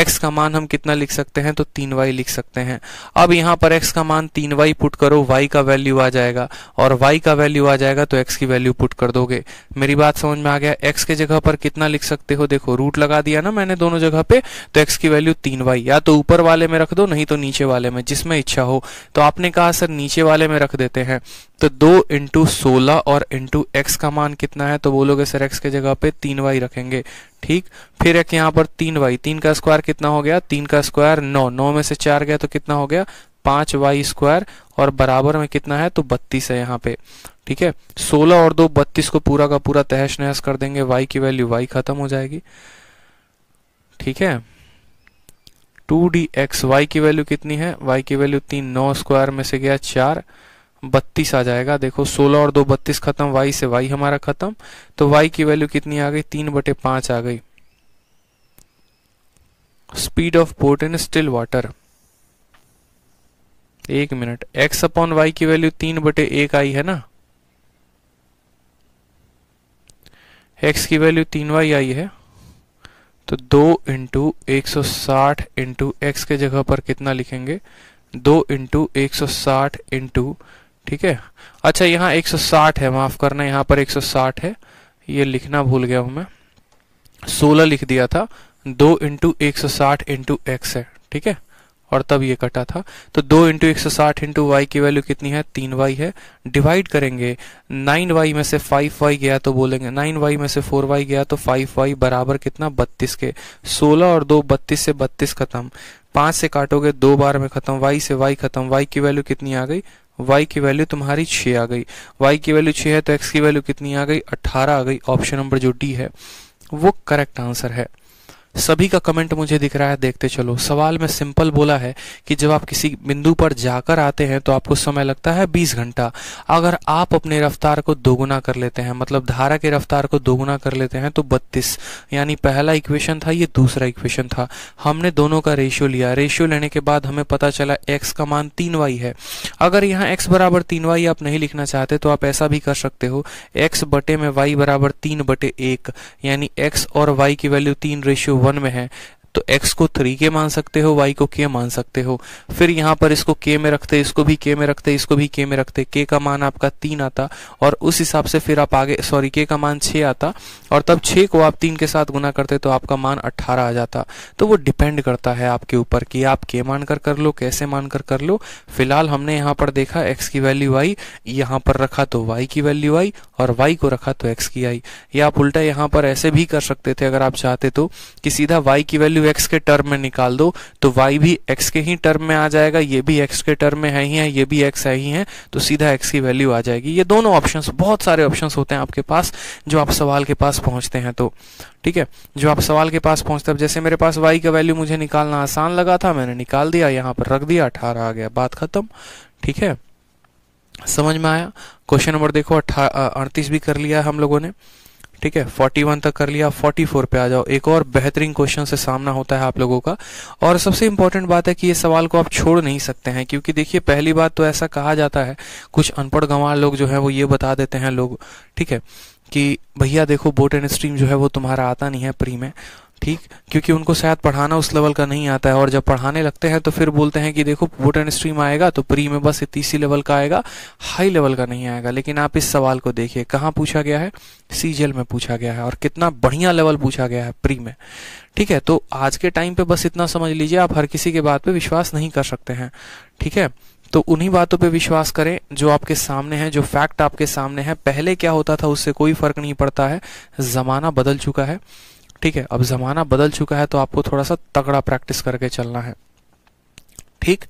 एक्स का मान हम कितना लिख सकते हैं तो तीन वाई लिख सकते हैं अब यहाँ पर एक्स का मान तीन वाई पुट करो वाई का वैल्यू आ जाएगा और वाई का वैल्यू आ जाएगा जाएगा तो एक्स की वैल्यू पुट कर दोगे मेरी बात समझ में आ गया एक्स के जगह पर कितना लिख सकते हो देखो रूट लगा दिया ना मैंने दोनों जगह पे तो एक्स की वैल्यू तीन वाई या तो ऊपर वाले में रख दो नहीं तो नीचे वाले में जिसमें इच्छा हो तो आपने कहा सर नीचे वाले में रख देते हैं तो दो इंटू सोलह और इंटू एक्स का मान कितना है तो बोलोगे सर एक्स के जगह पे तीन वाई रखेंगे ठीक फिर एक यहाँ पर तीन वाई तीन का स्क्वायर कितना हो गया तीन का स्क्वायर नौ नौ में से चार गया तो कितना हो गया पांच वाई स्क्वायर और बराबर में कितना है तो बत्तीस है यहाँ पे ठीक है सोलह और दो बत्तीस को पूरा का पूरा तहस नहस कर देंगे वाई की वैल्यू वाई खत्म हो जाएगी ठीक है टू डी एक्स वाई की वैल्यू कितनी है वाई की वैल्यू तीन नौ स्क्वायर में से गया चार बत्तीस आ जाएगा देखो सोलह और दो बत्तीस खत्म वाई से वाई हमारा खत्म तो वाई की वैल्यू कितनी आ गई तीन बटे पांच आ गई speed of port in still water एक मिनट एक्स अपॉन वाई की वैल्यू तीन बटे एक आई है ना एक्स की वैल्यू तीन वाई आई है तो दो इंटू एक सौ साठ इंटू एक्स के जगह पर कितना लिखेंगे दो इंटू एक सौ साठ इंटू ठीक है अच्छा यहाँ एक सौ साठ है माफ करना यहाँ पर एक सौ साठ है ये लिखना भूल गया हूं मैं सोलह लिख दिया था दो इंटू एक सौ साठ इंटू एक्स है ठीक है और तब ये कटा था तो दो इंटू एक सौ साठ इंटू वाई की वैल्यू कितनी है तीन वाई है डिवाइड करेंगे नाइन वाई में से फाइव वाई गया तो बोलेंगे नाइन वाई में से फोर वाई गया तो फाइव वाई बराबर कितना बत्तीस के सोलह और दो बत्तीस से बत्तीस खत्म पांच से काटोगे दो बार में खत्म वाई से वाई खत्म वाई की वैल्यू कितनी आ गई y की वैल्यू तुम्हारी छ आ गई y की वैल्यू छ है तो x की वैल्यू कितनी आ गई अट्ठारह आ गई ऑप्शन नंबर जो डी है वो करेक्ट आंसर है सभी का कमेंट मुझे दिख रहा है देखते चलो सवाल में सिंपल बोला है कि जब आप किसी बिंदु पर जाकर आते हैं तो आपको समय लगता है 20 घंटा अगर आप अपने रफ्तार को दोगुना कर लेते हैं मतलब धारा के रफ्तार को दोगुना कर लेते हैं तो 32 यानी पहला इक्वेशन था ये दूसरा इक्वेशन था हमने दोनों का रेशियो लिया रेशियो लेने के बाद हमें पता चला एक्स का मान तीन वाई है अगर यहाँ एक्स बराबर तीन वाई आप नहीं लिखना चाहते तो आप ऐसा भी कर सकते हो एक्स बटे में वाई बराबर तीन बटे एक यानी एक्स और वाई की वैल्यू तीन रेशियो वन में है तो x को थ्री के मान सकते हो y को के मान सकते हो फिर यहां पर इसको के में रखते इसको भी के में रखते इसको भी के में रखते के का मान आपका तीन आता और उस हिसाब से फिर आप आगे सॉरी के का मान 6 आता और तब 6 को आप तीन के साथ गुना करते तो आपका मान 18 आ जाता तो वो डिपेंड करता है आपके ऊपर कि आप के मान कर कर लो कैसे मान कर कर लो फिलहाल हमने यहां पर देखा एक्स की वैल्यू y यहां पर रखा तो वाई की वैल्यू आई और वाई को रखा तो एक्स की आई या आप उल्टा यहां पर ऐसे भी कर सकते थे अगर आप चाहते तो कि सीधा वाई की वैल्यू वैल्यू एक्स के टर्म में निकाल दो तो वाई भी एक्स के ही टर्म में आ जाएगा ये भी एक्स के टर्म में है ही है ये भी एक्स है ही है तो सीधा एक्स की वैल्यू आ जाएगी ये दोनों ऑप्शन बहुत सारे ऑप्शन होते हैं आपके पास जो आप सवाल के पास पहुंचते हैं तो ठीक है जो आप सवाल के पास पहुंचते हैं जैसे मेरे पास वाई का वैल्यू मुझे निकालना आसान लगा था मैंने निकाल दिया यहाँ पर रख दिया अठारह आ गया बात खत्म ठीक है समझ में आया क्वेश्चन नंबर देखो अट्ठा अड़तीस भी कर लिया हम लोगों ने ठीक है 41 तक कर लिया 44 पे आ जाओ एक और बेहतरीन क्वेश्चन से सामना होता है आप लोगों का और सबसे इंपॉर्टेंट बात है कि ये सवाल को आप छोड़ नहीं सकते हैं क्योंकि देखिए पहली बात तो ऐसा कहा जाता है कुछ अनपढ़ गंवार लोग जो है वो ये बता देते हैं लोग ठीक है कि भैया देखो बोट एंड स्ट्रीम जो है वो तुम्हारा आता नहीं है प्री में ठीक क्योंकि उनको शायद पढ़ाना उस लेवल का नहीं आता है और जब पढ़ाने लगते हैं तो फिर बोलते हैं कि देखो बोटन स्ट्रीम आएगा तो प्री में बस तीसरी लेवल का आएगा हाई लेवल का नहीं आएगा लेकिन आप इस सवाल को देखिए कहाँ पूछा गया है सीजीएल में पूछा गया है और कितना बढ़िया लेवल पूछा गया है प्री में ठीक है तो आज के टाइम पे बस इतना समझ लीजिए आप हर किसी के बात पे विश्वास नहीं कर सकते हैं ठीक है तो उन्हीं बातों पे विश्वास करें जो आपके सामने है जो फैक्ट आपके सामने है पहले क्या होता था उससे कोई फर्क नहीं पड़ता है जमाना बदल चुका है ठीक है अब ज़माना बदल चुका है तो आपको थोड़ा सा तगड़ा प्रैक्टिस करके चलना है ठीक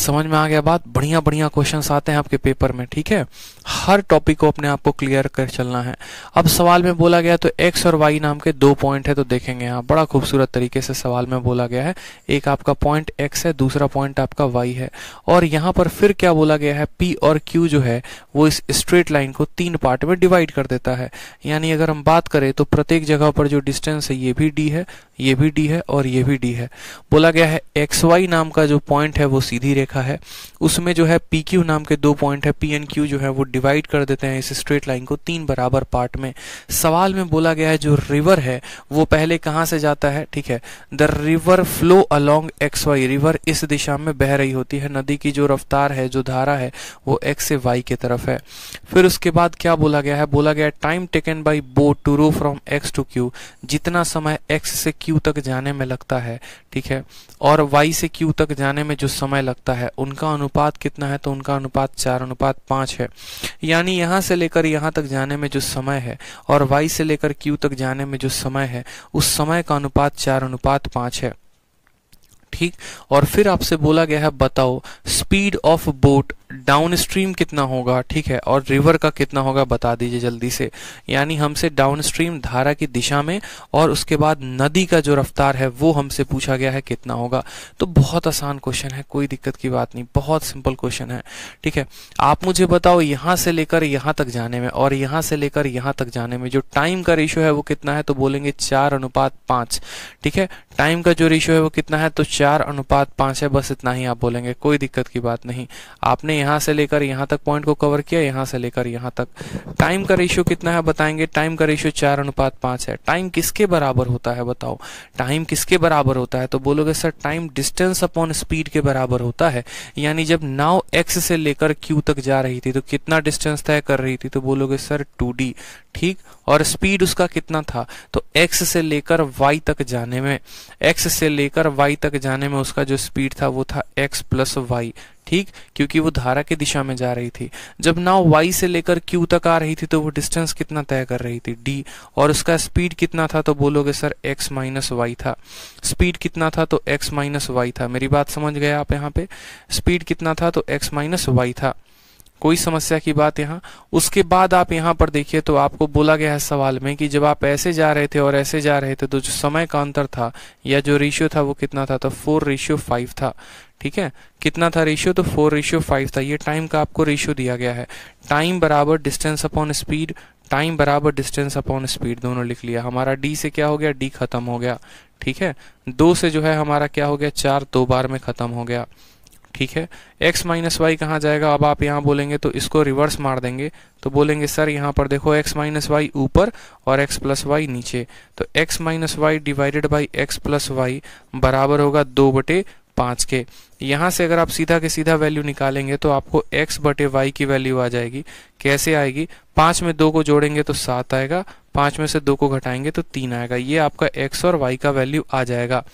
समझ में आ गया बात बढ़िया बढ़िया क्वेश्चंस आते हैं आपके पेपर में ठीक है हर टॉपिक को अपने आप को क्लियर कर चलना है अब सवाल में बोला गया तो एक्स और वाई नाम के दो पॉइंट है तो देखेंगे यहाँ बड़ा खूबसूरत तरीके से सवाल में बोला गया है एक आपका पॉइंट एक्स है दूसरा पॉइंट आपका वाई है और यहाँ पर फिर क्या बोला गया है पी और क्यू जो है वो इस स्ट्रेट लाइन को तीन पार्ट में डिवाइड कर देता है यानी अगर हम बात करें तो प्रत्येक जगह पर जो डिस्टेंस है ये भी डी है ये भी डी है और ये भी डी है बोला गया है एक्स वाई नाम का जो पॉइंट है वो सीधी रेखा है उसमें जो है पी क्यू नाम के दो पॉइंट है पी एन क्यू जो है वो डिवाइड कर देते हैं इस स्ट्रेट लाइन को तीन बराबर पार्ट में सवाल में बोला गया है जो रिवर है वो पहले कहाँ से जाता है ठीक है the river flow along x y river इस दिशा में बह रही होती है नदी की जो रफ्तार है जो धारा है वो एक्स से वाई की तरफ है फिर उसके बाद क्या बोला गया है बोला गया time taken by boat to row from x to q जितना समय एक्स से क्यू क्यू तक जाने में लगता है ठीक है और वाई से क्यू तक जाने में जो समय लगता है उनका अनुपात कितना है तो उनका अनुपात चार अनुपात पांच है यानी यहां से लेकर यहां तक जाने में जो समय है और वाई से लेकर क्यू तक जाने में जो समय है उस समय का अनुपात चार अनुपात पांच है ठीक और फिर आपसे बोला गया है बताओ speed of boat downstream कितना होगा ठीक है और रिवर का कितना होगा बता दीजिए जल्दी से यानी हमसे डाउन स्ट्रीम धारा की दिशा में और उसके बाद नदी का जो रफ्तार है वो हमसे पूछा गया है कितना होगा तो बहुत आसान क्वेश्चन है कोई दिक्कत की बात नहीं बहुत सिंपल क्वेश्चन है ठीक है आप मुझे बताओ यहां से लेकर यहां तक जाने में और यहां से लेकर यहां तक जाने में जो टाइम का रेशियो है वो कितना है तो बोलेंगे चार अनुपात पांच ठीक है टाइम का जो रेशियो है वो कितना है तो चार अनुपात पांच है बस इतना ही आप बोलेंगे कोई दिक्कत की बात नहीं आपने यहाँ से लेकर यहाँ तक पॉइंट को कवर किया यहाँ से लेकर यहाँ तक टाइम का रेशियो कितना है बताएंगे टाइम का रेशियो चार अनुपात पांच है टाइम किसके बराबर होता है बताओ टाइम किसके बराबर होता है तो बोलोगे sir time distance upon speed के बराबर होता है यानी जब नाव एक्स से लेकर क्यू तक जा रही थी तो कितना डिस्टेंस तय कर रही थी तो बोलोगे सर टू ठीक और स्पीड उसका कितना था तो एक्स से लेकर वाई तक जाने में एक्स से लेकर वाई तक जाने में उसका जो स्पीड था वो था एक्स प्लस वाई ठीक क्योंकि वो धारा की दिशा में जा रही थी जब नाव वाई से लेकर क्यू तक आ रही थी तो वो डिस्टेंस कितना तय कर रही थी डी और उसका स्पीड कितना था तो बोलोगे सर एक्स माइनस वाई था स्पीड कितना था तो एक्स माइनस वाई था मेरी बात समझ गए आप यहाँ पे स्पीड कितना था तो एक्स माइनस वाई था कोई समस्या की बात यहाँ उसके बाद आप यहाँ पर देखिए तो आपको बोला गया है सवाल में कि जब आप ऐसे जा रहे थे और ऐसे जा रहे थे तो जो समय का अंतर था या जो रेशियो था वो कितना था तो फोर रेशियो फाइव था ठीक है कितना था रेशियो तो फोर रेशियो फाइव था ये टाइम का आपको रेशियो दिया गया है टाइम बराबर डिस्टेंस अपॉन स्पीड टाइम बराबर डिस्टेंस अपॉन स्पीड दोनों लिख लिया हमारा डी से क्या हो गया डी खत्म हो गया ठीक है दो से जो है हमारा क्या हो गया चार दो बार में खत्म हो गया ठीक है x माइनस वाई कहाँ जाएगा अब आप यहाँ बोलेंगे तो इसको रिवर्स मार देंगे तो बोलेंगे सर यहाँ पर देखो x माइनस वाई ऊपर और x प्लस वाई नीचे तो x minus y divided by x plus y बराबर होगा दो बटे पाँच के यहाँ से अगर आप सीधा के सीधा वैल्यू निकालेंगे तो आपको x बटे वाई की वैल्यू आ जाएगी कैसे आएगी पाँच में दो को जोड़ेंगे तो सात आएगा पाँच में से दो को घटाएंगे तो तीन आएगा ये आपका x और y का वैल्यू आ जाएगा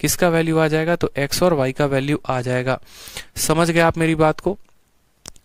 किसका वैल्यू आ जाएगा तो एक्स और वाई का वैल्यू आ जाएगा समझ गए आप मेरी बात को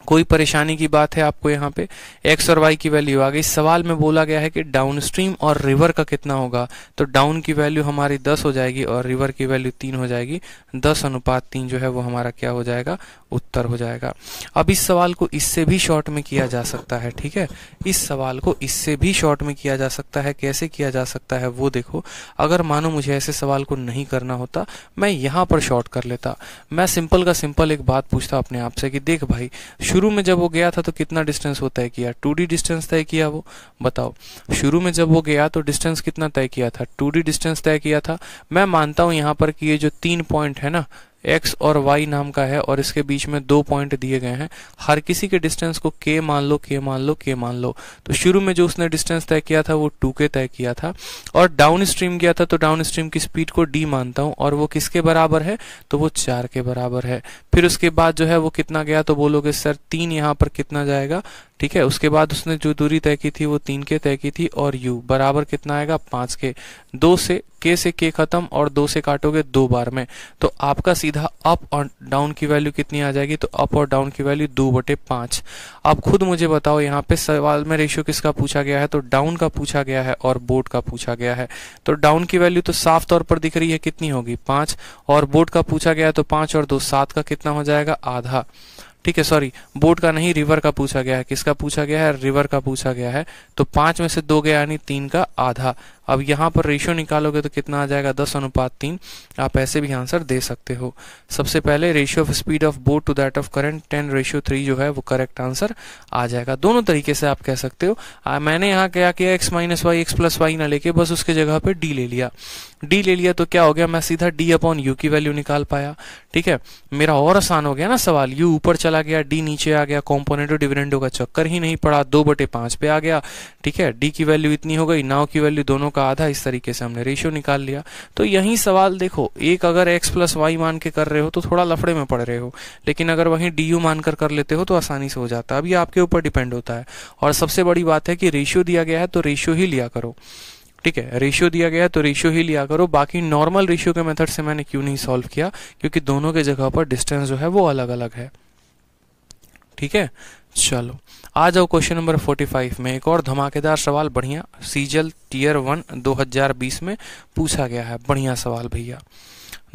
कोई परेशानी की बात है आपको यहाँ पे एक्स और वाई की वैल्यू आ गई सवाल में बोला गया है कि डाउनस्ट्रीम और रिवर का कितना होगा तो डाउन की वैल्यू हमारी दस हो जाएगी और रिवर की वैल्यू तीन हो जाएगी दस अनुपात 3 जो है वो हमारा क्या हो जाएगा उत्तर हो जाएगा अब इस सवाल को इससे भी शॉर्ट में किया जा सकता है ठीक है इस सवाल को इससे भी शॉर्ट में किया जा सकता है कैसे किया जा सकता है वो देखो अगर मानो मुझे ऐसे सवाल को नहीं करना होता मैं यहाँ पर शॉर्ट कर लेता मैं सिंपल का सिंपल एक बात पूछता अपने आप से कि देख भाई शुरू में जब वो गया था तो कितना डिस्टेंस वो तय किया टू डिस्टेंस तय किया वो बताओ शुरू में जब वो गया तो डिस्टेंस कितना तय किया था टू डिस्टेंस तय किया था मैं मानता हूं यहाँ पर कि ये जो तीन पॉइंट है ना एक्स और वाई नाम का है और इसके बीच में दो पॉइंट दिए गए हैं हर किसी के डिस्टेंस को के मान लो के मान लो के मान लो तो शुरू में जो उसने डिस्टेंस तय किया था वो टू के तय किया था और डाउन स्ट्रीम गया था तो डाउन स्ट्रीम की स्पीड को डी मानता हूं और वो किसके बराबर है तो वो चार के बराबर है फिर उसके बाद जो है वो कितना गया तो बोलोगे सर तीन यहाँ पर कितना जाएगा ठीक है उसके बाद उसने जो दूरी तय की थी वो तीन के तय की थी और यू बराबर कितना आएगा पांच के दो से के से के खत्म और दो से काटोगे दो बार में तो आपका सीधा अप और डाउन की वैल्यू कितनी आ जाएगी तो अप और डाउन की वैल्यू दो बटे पांच आप खुद मुझे बताओ यहाँ पे सवाल में रेशियो किसका पूछा गया है तो डाउन का पूछा गया है और बोर्ड का पूछा गया है तो डाउन की वैल्यू तो साफ तौर पर दिख रही है कितनी होगी पांच और बोर्ड का पूछा गया है तो पांच और दो सात का कितना हो जाएगा आधा ठीक है सॉरी बोट का नहीं रिवर का पूछा गया है किसका पूछा गया है रिवर का पूछा गया है तो पांच में से दो गया यानी तीन का आधा अब यहाँ पर रेशियो निकालोगे तो कितना आ जाएगा दस अनुपात तीन आप ऐसे भी आंसर दे सकते हो सबसे पहले ratio of speed of boat to that of current ten ratio three जो है वो करेक्ट आंसर आ जाएगा दोनों तरीके से आप कह सकते हो आ, मैंने यहाँ क्या किया x minus y x plus y ना लेके बस उसके जगह पर डी ले लिया डी ले लिया तो क्या हो गया मैं सीधा डी अपॉन यू की वैल्यू निकाल पाया ठीक है मेरा और आसान हो गया ना सवाल यू ऊपर चला गया डी नीचे आ गया कॉम्पोनेटो डिविडेंडो का चक्कर ही नहीं पड़ा दो बटे पांच पे आ गया ठीक है डी की वैल्यू इतनी हो गई नाव की वैल्यू दोनों दोनों का आधा इस तरीके से हमने रेशियो निकाल लिया तो यही सवाल देखो एक अगर एक्स प्लस वाई मान के कर रहे हो तो थोड़ा लफड़े में पड़ रहे हो लेकिन अगर वहीं डी यू मानकर कर लेते हो तो आसानी से हो जाता है अब ये आपके ऊपर डिपेंड होता है और सबसे बड़ी बात है कि रेशियो दिया गया है तो रेशियो ही लिया करो ठीक है रेशियो दिया गया तो रेशियो ही लिया करो बाकी नॉर्मल रेशियो के मेथड से मैंने क्यों नहीं सॉल्व किया क्योंकि दोनों के जगह पर डिस्टेंस जो है वो अलग अलग है ठीक है चलो आ जाओ क्वेश्चन नंबर 45 में एक और धमाकेदार सवाल बढ़िया सीजल टीयर वन 2020 में पूछा गया है बढ़िया सवाल भैया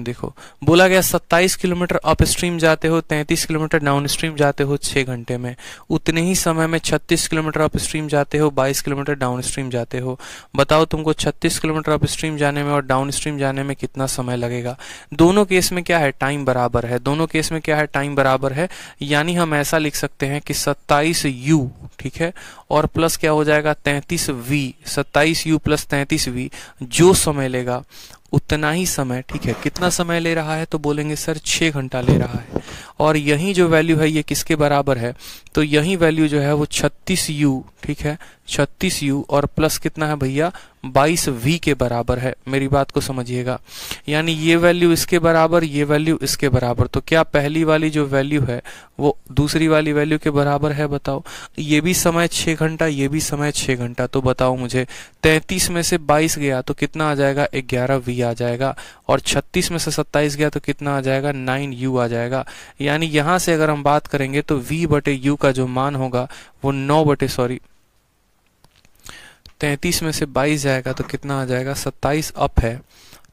देखो बोला गया 27 किलोमीटर अपस्ट्रीम जाते हो 33 किलोमीटर डाउन स्ट्रीम जाते हो 6 घंटे में उतने ही समय में 36 किलोमीटर अप स्ट्रीम जाते हो 22 किलोमीटर डाउन स्ट्रीम जाते हो बताओ तुमको 36 किलोमीटर अप स्ट्रीम जाने में और डाउन स्ट्रीम जाने में कितना समय लगेगा दोनों केस में क्या है टाइम बराबर है दोनों केस में क्या है टाइम बराबर है यानी हम ऐसा लिख सकते हैं कि सत्ताईस यू ठीक है और प्लस क्या हो जाएगा तैंतीस वी सत्ताईस यू प्लस तैंतीस वी जो समय लेगा उतना ही समय ठीक है कितना समय ले रहा है तो बोलेंगे सर छः घंटा ले रहा है और यही जो वैल्यू है ये किसके बराबर है तो यही वैल्यू जो है वो छत्तीस यू ठीक है छत्तीस यू और प्लस कितना है भैया बाईस वी के बराबर है मेरी बात को समझिएगा यानी ये वैल्यू इसके बराबर ये वैल्यू इसके बराबर तो क्या पहली वाली जो वैल्यू है वो दूसरी वाली वैल्यू के बराबर है बताओ ये भी समय छः घंटा ये भी समय छः घंटा तो बताओ मुझे तैतीस में से बाईस गया तो कितना आ जाएगा ग्यारह वी आ जाएगा और छत्तीस में से सत्ताईस गया तो कितना आ जाएगा नाइन यू आ जाएगा यानी यहां से अगर हम बात करेंगे तो वी बटे यू का जो मान होगा वो नौ बटे सॉरी 33 में से बाईस जाएगा तो कितना आ जाएगा सत्ताईस अप है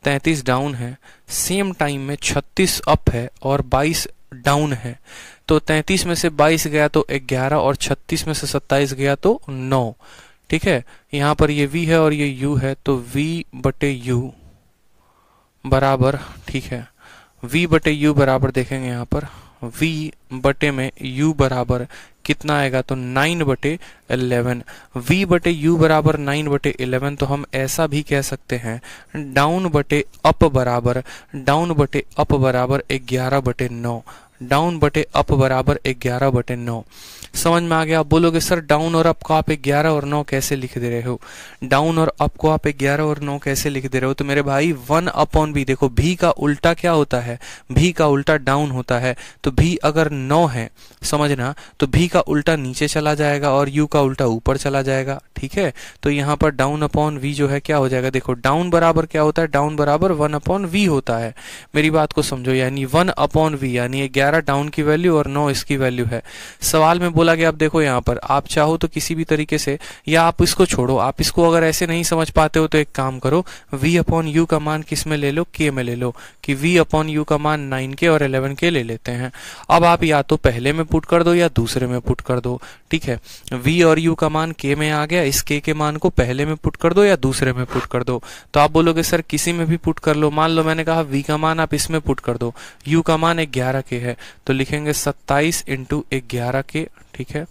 33 डाउन है सेम टाइम में छत्तीस अप है और बाईस डाउन है तो 33 में से बाईस गया तो ग्यारह और छत्तीस में से 27 गया तो नौ ठीक है यहां पर ये v है और ये u है तो v बटे यू बराबर ठीक है v बटे यू बराबर देखेंगे यहां पर v बटे में u बराबर कितना आएगा तो 9 बटे इलेवन वी बटे यू बराबर 9 बटे इलेवन तो हम ऐसा भी कह सकते हैं डाउन बटे अप बराबर डाउन बटे अप बराबर 11 बटे नौ डाउन बटे अप बराबर 11 बटे नौ समझ में आ गया आप बोलोगे सर डाउन और अप को आप ग्यारह और नौ कैसे लिख दे रहे हो डाउन और अप को आप ग्यारह और नौ कैसे लिख दे रहे हो तो मेरे भाई वन अपॉन भी देखो भी का उल्टा क्या होता है भी का उल्टा डाउन होता है तो भी अगर नौ है समझना तो भी का उल्टा नीचे चला जाएगा और यू का उल्टा ऊपर चला जाएगा ठीक है तो यहाँ पर डाउन अपॉन वी जो है क्या हो जाएगा देखो डाउन बराबर क्या होता है डाउन बराबर वन अपॉन वी होता है मेरी बात को समझो यानी वन अपॉन वी यानी ग्यारह डाउन की वैल्यू और नौ इसकी वैल्यू है सवाल में बोला कि आप देखो यहाँ पर आप चाहो तो किसी भी तरीके से या आप इसको छोड़ो आप इसको अगर ऐसे नहीं समझ पाते हो तो एक काम करो v अपॉन यू का मान किस में ले लो के में ले लो कि v अपॉन यू का मान नाइन के और इलेवन के ले लेते हैं अब आप या तो पहले में पुट कर दो या दूसरे में पुट कर दो ठीक है v और u का मान k में आ गया इस k के मान को पहले में पुट कर दो या दूसरे में पुट कर दो तो आप बोलोगे सर किसी में भी पुट कर लो मान लो मैंने कहा वी का मान आप इसमें पुट कर दो यू का मान ग्यारह के है तो लिखेंगे सत्ताईस इंटू ग्यारह के ठीक है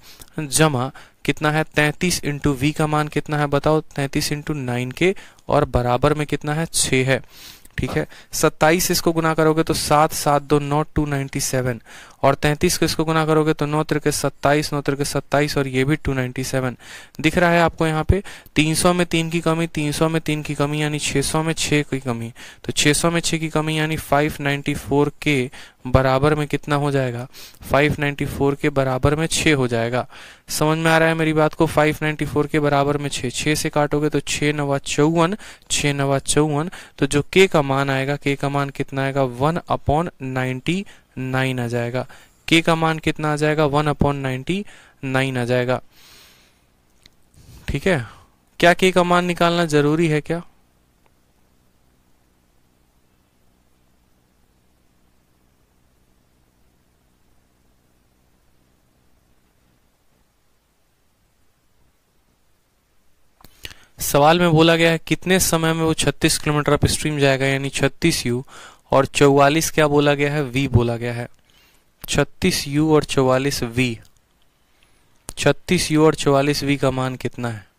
जमा कितना है 33 इंटू वी का मान कितना है बताओ 33 इंटू नाइन के और बराबर में कितना है 6 है ठीक है 27 इसको गुना करोगे तो सात सात दो नौ टू नाइन्टी सेवन और 33 को इसको गुना करोगे तो नौ तिरके सत्ताईस नौ तिरके सत्ताईस और ये भी 297 दिख रहा है आपको यहाँ पे 300 में तीन की कमी 300 में तीन की कमी यानी 600 में छ की कमी तो 600 में छ की कमी यानी 594 के बराबर में कितना हो जाएगा 594 के बराबर में छ हो जाएगा समझ में आ रहा है मेरी बात को 594 के बराबर में छे छे से काटोगे तो छ नवा चौवन छ नवा चौवन तो जो के का मान आएगा के का मान कितना आएगा वन अपॉन नाइनटी नाइन आ जाएगा के का मान कितना आ जाएगा वन अपॉन नाइनटी नाइन आ जाएगा ठीक है क्या के का मान निकालना जरूरी है क्या सवाल में बोला गया है कितने समय में वो 36 किलोमीटर अप स्ट्रीम जाएगा यानी 36 यू और चौवालीस क्या बोला गया है वी बोला गया है छत्तीस यू और चौवालीस वी छत्तीस यू और चौवालीस वी का मान कितना है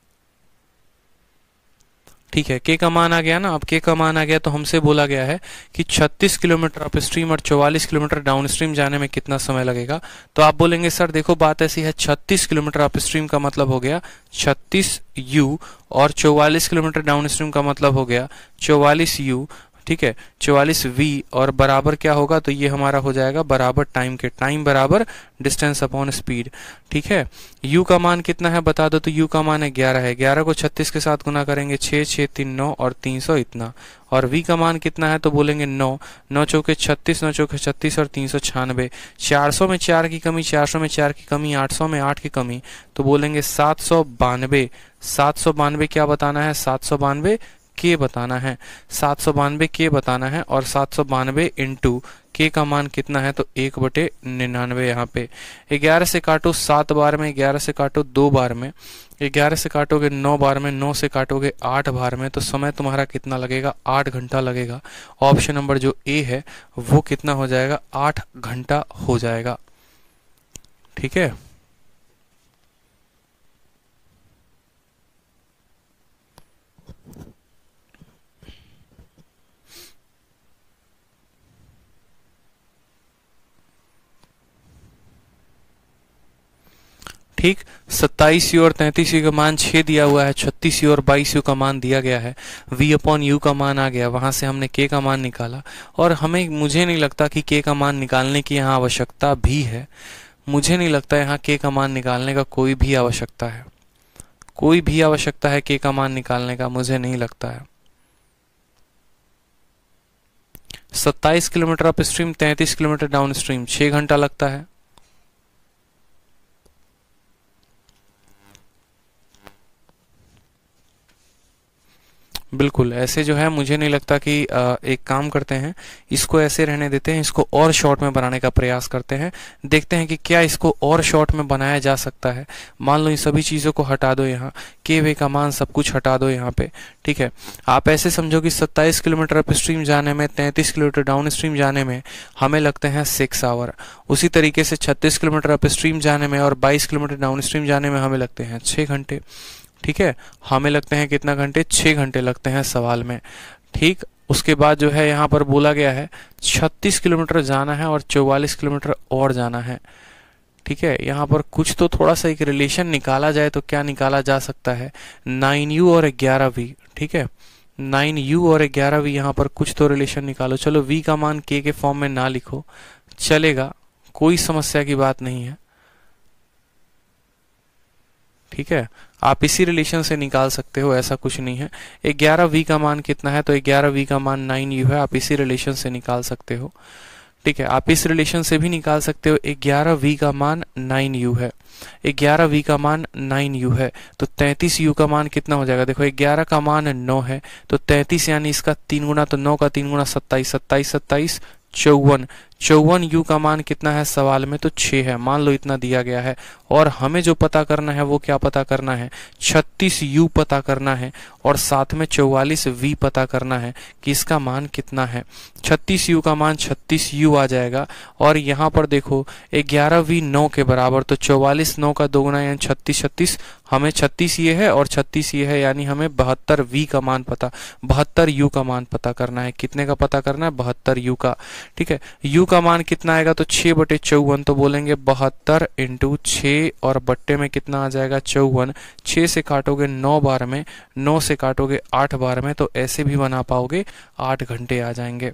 ठीक है के का मान आ गया ना अब के का मान आ गया तो हमसे बोला गया है कि 36 किलोमीटर अप स्ट्रीम और 44 किलोमीटर डाउन स्ट्रीम जाने में कितना समय लगेगा तो आप बोलेंगे सर देखो बात ऐसी है 36 किलोमीटर अप स्ट्रीम का मतलब हो गया 36 यू और 44 किलोमीटर डाउन स्ट्रीम का मतलब हो गया 44 यू ठीक है चौवालीस वी और बराबर क्या होगा तो ये हमारा हो जाएगा बराबर टाइम के टाइम बराबर डिस्टेंस अपॉन स्पीड ठीक है यू का मान कितना है बता दो तो यू का मान है ग्यारह है ग्यारह को छत्तीस के साथ गुना करेंगे छः छः तीन नौ और तीन सौ इतना और वी का मान कितना है तो बोलेंगे नौ नौ चौके छत्तीस नौ चौके छत्तीस और तीन सौ छियानबे चार सौ में चार की कमी चार सौ में चार की कमी आठ सौ में आठ की कमी तो बोलेंगे सात सौ बानवे सात सौ बानवे क्या बताना है सात सौ बानवे के बताना है सात सौ बानवे के बताना है और सात सौ बानवे इंटू के का मान कितना है तो एक बटे निन्यानवे यहाँ पे ग्यारह से काटो सात बार में ग्यारह से काटो दो बार में ग्यारह से काटोगे नौ बार में नौ से काटोगे आठ बार में तो समय तुम्हारा कितना लगेगा आठ घंटा लगेगा ऑप्शन नंबर जो ए है वो कितना हो जाएगा आठ घंटा हो जाएगा ठीक है ठीक सत्ताईस यू और तैंतीस यू का मान छे दिया हुआ है छत्तीस यू और बाईस यू का मान दिया गया है वी अपॉन यू का मान आ गया वहां से हमने के का मान निकाला और हमें मुझे नहीं लगता कि के का मान निकालने की यहाँ आवश्यकता भी है मुझे नहीं लगता यहाँ के का मान निकालने का कोई भी आवश्यकता है कोई भी आवश्यकता है के का मान निकालने का मुझे नहीं लगता है सत्ताईस किलोमीटर अप स्ट्रीम तैंतीस किलोमीटर डाउन स्ट्रीम छह घंटा लगता है बिल्कुल ऐसे जो है मुझे नहीं लगता कि एक काम करते हैं इसको ऐसे रहने देते हैं इसको और शॉर्ट में बनाने का प्रयास करते हैं देखते हैं कि क्या इसको और शॉर्ट में बनाया जा सकता है मान लो इन सभी चीज़ों को हटा दो यहाँ के वे का मान सब कुछ हटा दो यहाँ पे ठीक है आप ऐसे समझो कि सत्ताईस किलोमीटर अप स्ट्रीम जाने में तैंतीस किलोमीटर डाउन स्ट्रीम जाने में हमें लगते हैं सिक्स आवर उसी तरीके से छत्तीस किलोमीटर अप स्ट्रीम जाने में और बाईस किलोमीटर डाउन स्ट्रीम जाने में हमें लगते हैं छः घंटे ठीक है हमें लगते हैं कितना घंटे छः घंटे लगते हैं सवाल में ठीक उसके बाद जो है यहाँ पर बोला गया है 36 किलोमीटर जाना है और 44 किलोमीटर और जाना है ठीक है यहाँ पर कुछ तो थोड़ा सा एक रिलेशन निकाला जाए तो क्या निकाला जा सकता है नाइन यू और ग्यारह वी ठीक है नाइन यू और ग्यारह वी यहाँ पर कुछ तो रिलेशन निकालो चलो वी का मान के के फॉर्म में ना लिखो चलेगा कोई समस्या की बात नहीं है ठीक है आप इसी रिलेशन से निकाल सकते हो ऐसा कुछ नहीं है ग्यारह वी का मान कितना है तो ग्यारह वी का मान नाइन यू है आप इसी रिलेशन से निकाल सकते हो ठीक है आप इस रिलेशन से भी निकाल सकते हो ग्यारह वी का मान नाइन यू है ग्यारह वी का मान नाइन यू है तो तैंतीस यू का मान कितना हो जाएगा देखो ग्यारह का मान नौ है तो तैंतीस यानी इसका तीन गुना तो नौ का तीन गुना सत्ताईस सत्ताईस सत्ताईस चौवन चौवन यू का मान कितना है सवाल में तो छे है मान लो इतना दिया गया है और हमें जो पता करना है वो क्या पता करना है छत्तीस यू पता करना है और साथ में चौवालीस वी पता करना है कि इसका मान कितना है छत्तीस यू का मान छत्तीस यू आ जाएगा और यहाँ पर देखो ग्यारह वी नौ के बराबर तो चौवालीस नौ का दोगुना यानी छत्तीस छत्तीस हमें छत्तीस ये है और छत्तीस ये है यानी हमें बहत्तर वी का मान पता बहत्तर यू का मान पता करना है कितने का पता करना है बहत्तर यू का ठीक है यू का का मान कितना आएगा तो छः बटे चौवन तो बोलेंगे बहत्तर इंटू छः और बट्टे में कितना आ जाएगा चौवन छः से काटोगे नौ बार में नौ से काटोगे आठ बार में तो ऐसे भी बना पाओगे आठ घंटे आ जाएंगे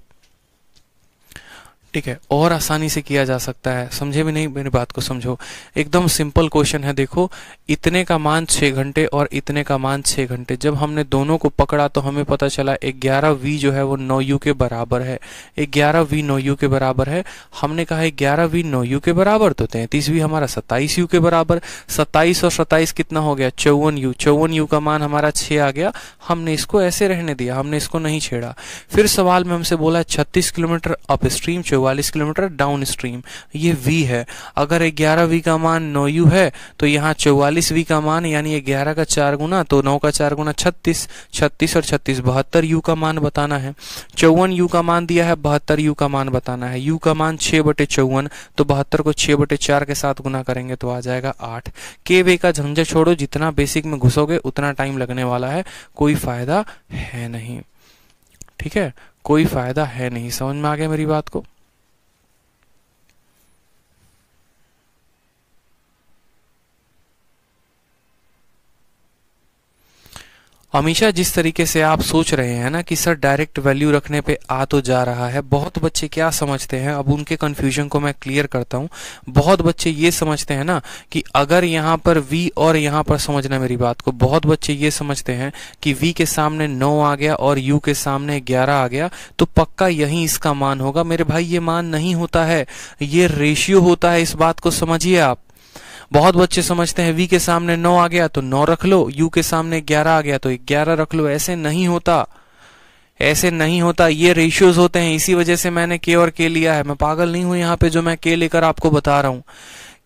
ठीक है और आसानी से किया जा सकता है समझे भी नहीं मेरी बात को समझो एकदम सिंपल क्वेश्चन है देखो इतने का मान छः घंटे और इतने का मान छः घंटे जब हमने दोनों को पकड़ा तो हमें पता चला ग्यारह वी जो है वो नौ यू के बराबर है ग्यारह वी नौ यू के बराबर है हमने कहा ग्यारह वी नौ यू के बराबर तो तैंतीस वी हमारा सत्ताईस यू के बराबर सत्ताईस और सत्ताईस कितना हो गया चौवन यू चौवन यू का मान हमारा छः आ गया हमने इसको ऐसे रहने दिया हमने इसको नहीं छेड़ा फिर सवाल में हमसे बोला छत्तीस किलोमीटर अपस्ट्रीम चौ चौवालीस किलोमीटर डाउन स्ट्रीम ये वी है अगर ग्यारह वी का मान नौ यू है तो यहाँ चौवालीस वी का मान यानी ग्यारह का चार गुना तो नौ का चार गुना छत्तीस छत्तीस और छत्तीस बहत्तर यू का मान बताना है चौवन यू का मान दिया है बहत्तर यू का मान बताना है यू का मान छः बटे चौवन तो बहत्तर को छः बटे चार के साथ गुना करेंगे तो आ जाएगा आठ के वे का झंझट छोड़ो जितना बेसिक में घुसोगे उतना टाइम लगने वाला है कोई फायदा है नहीं ठीक है कोई फायदा है नहीं समझ में आ गया मेरी बात को हमेशा जिस तरीके से आप सोच रहे हैं ना कि सर डायरेक्ट वैल्यू रखने पे आ तो जा रहा है बहुत बच्चे क्या समझते हैं अब उनके कन्फ्यूजन को मैं क्लियर करता हूँ बहुत बच्चे ये समझते हैं ना कि अगर यहाँ पर v और यहाँ पर समझना मेरी बात को बहुत बच्चे ये समझते हैं कि v के सामने नौ आ गया और u के सामने ग्यारह आ गया तो पक्का यही इसका मान होगा मेरे भाई ये मान नहीं होता है ये रेशियो होता है इस बात को समझिए आप बहुत बच्चे समझते हैं वी के सामने नौ आ गया तो नौ रख लो यू के सामने ग्यारह आ गया तो ग्यारह रख लो ऐसे नहीं होता ऐसे नहीं होता ये रेशियोज होते हैं इसी वजह से मैंने के और के लिया है मैं पागल नहीं हूं यहाँ पे जो मैं के लेकर आपको बता रहा हूं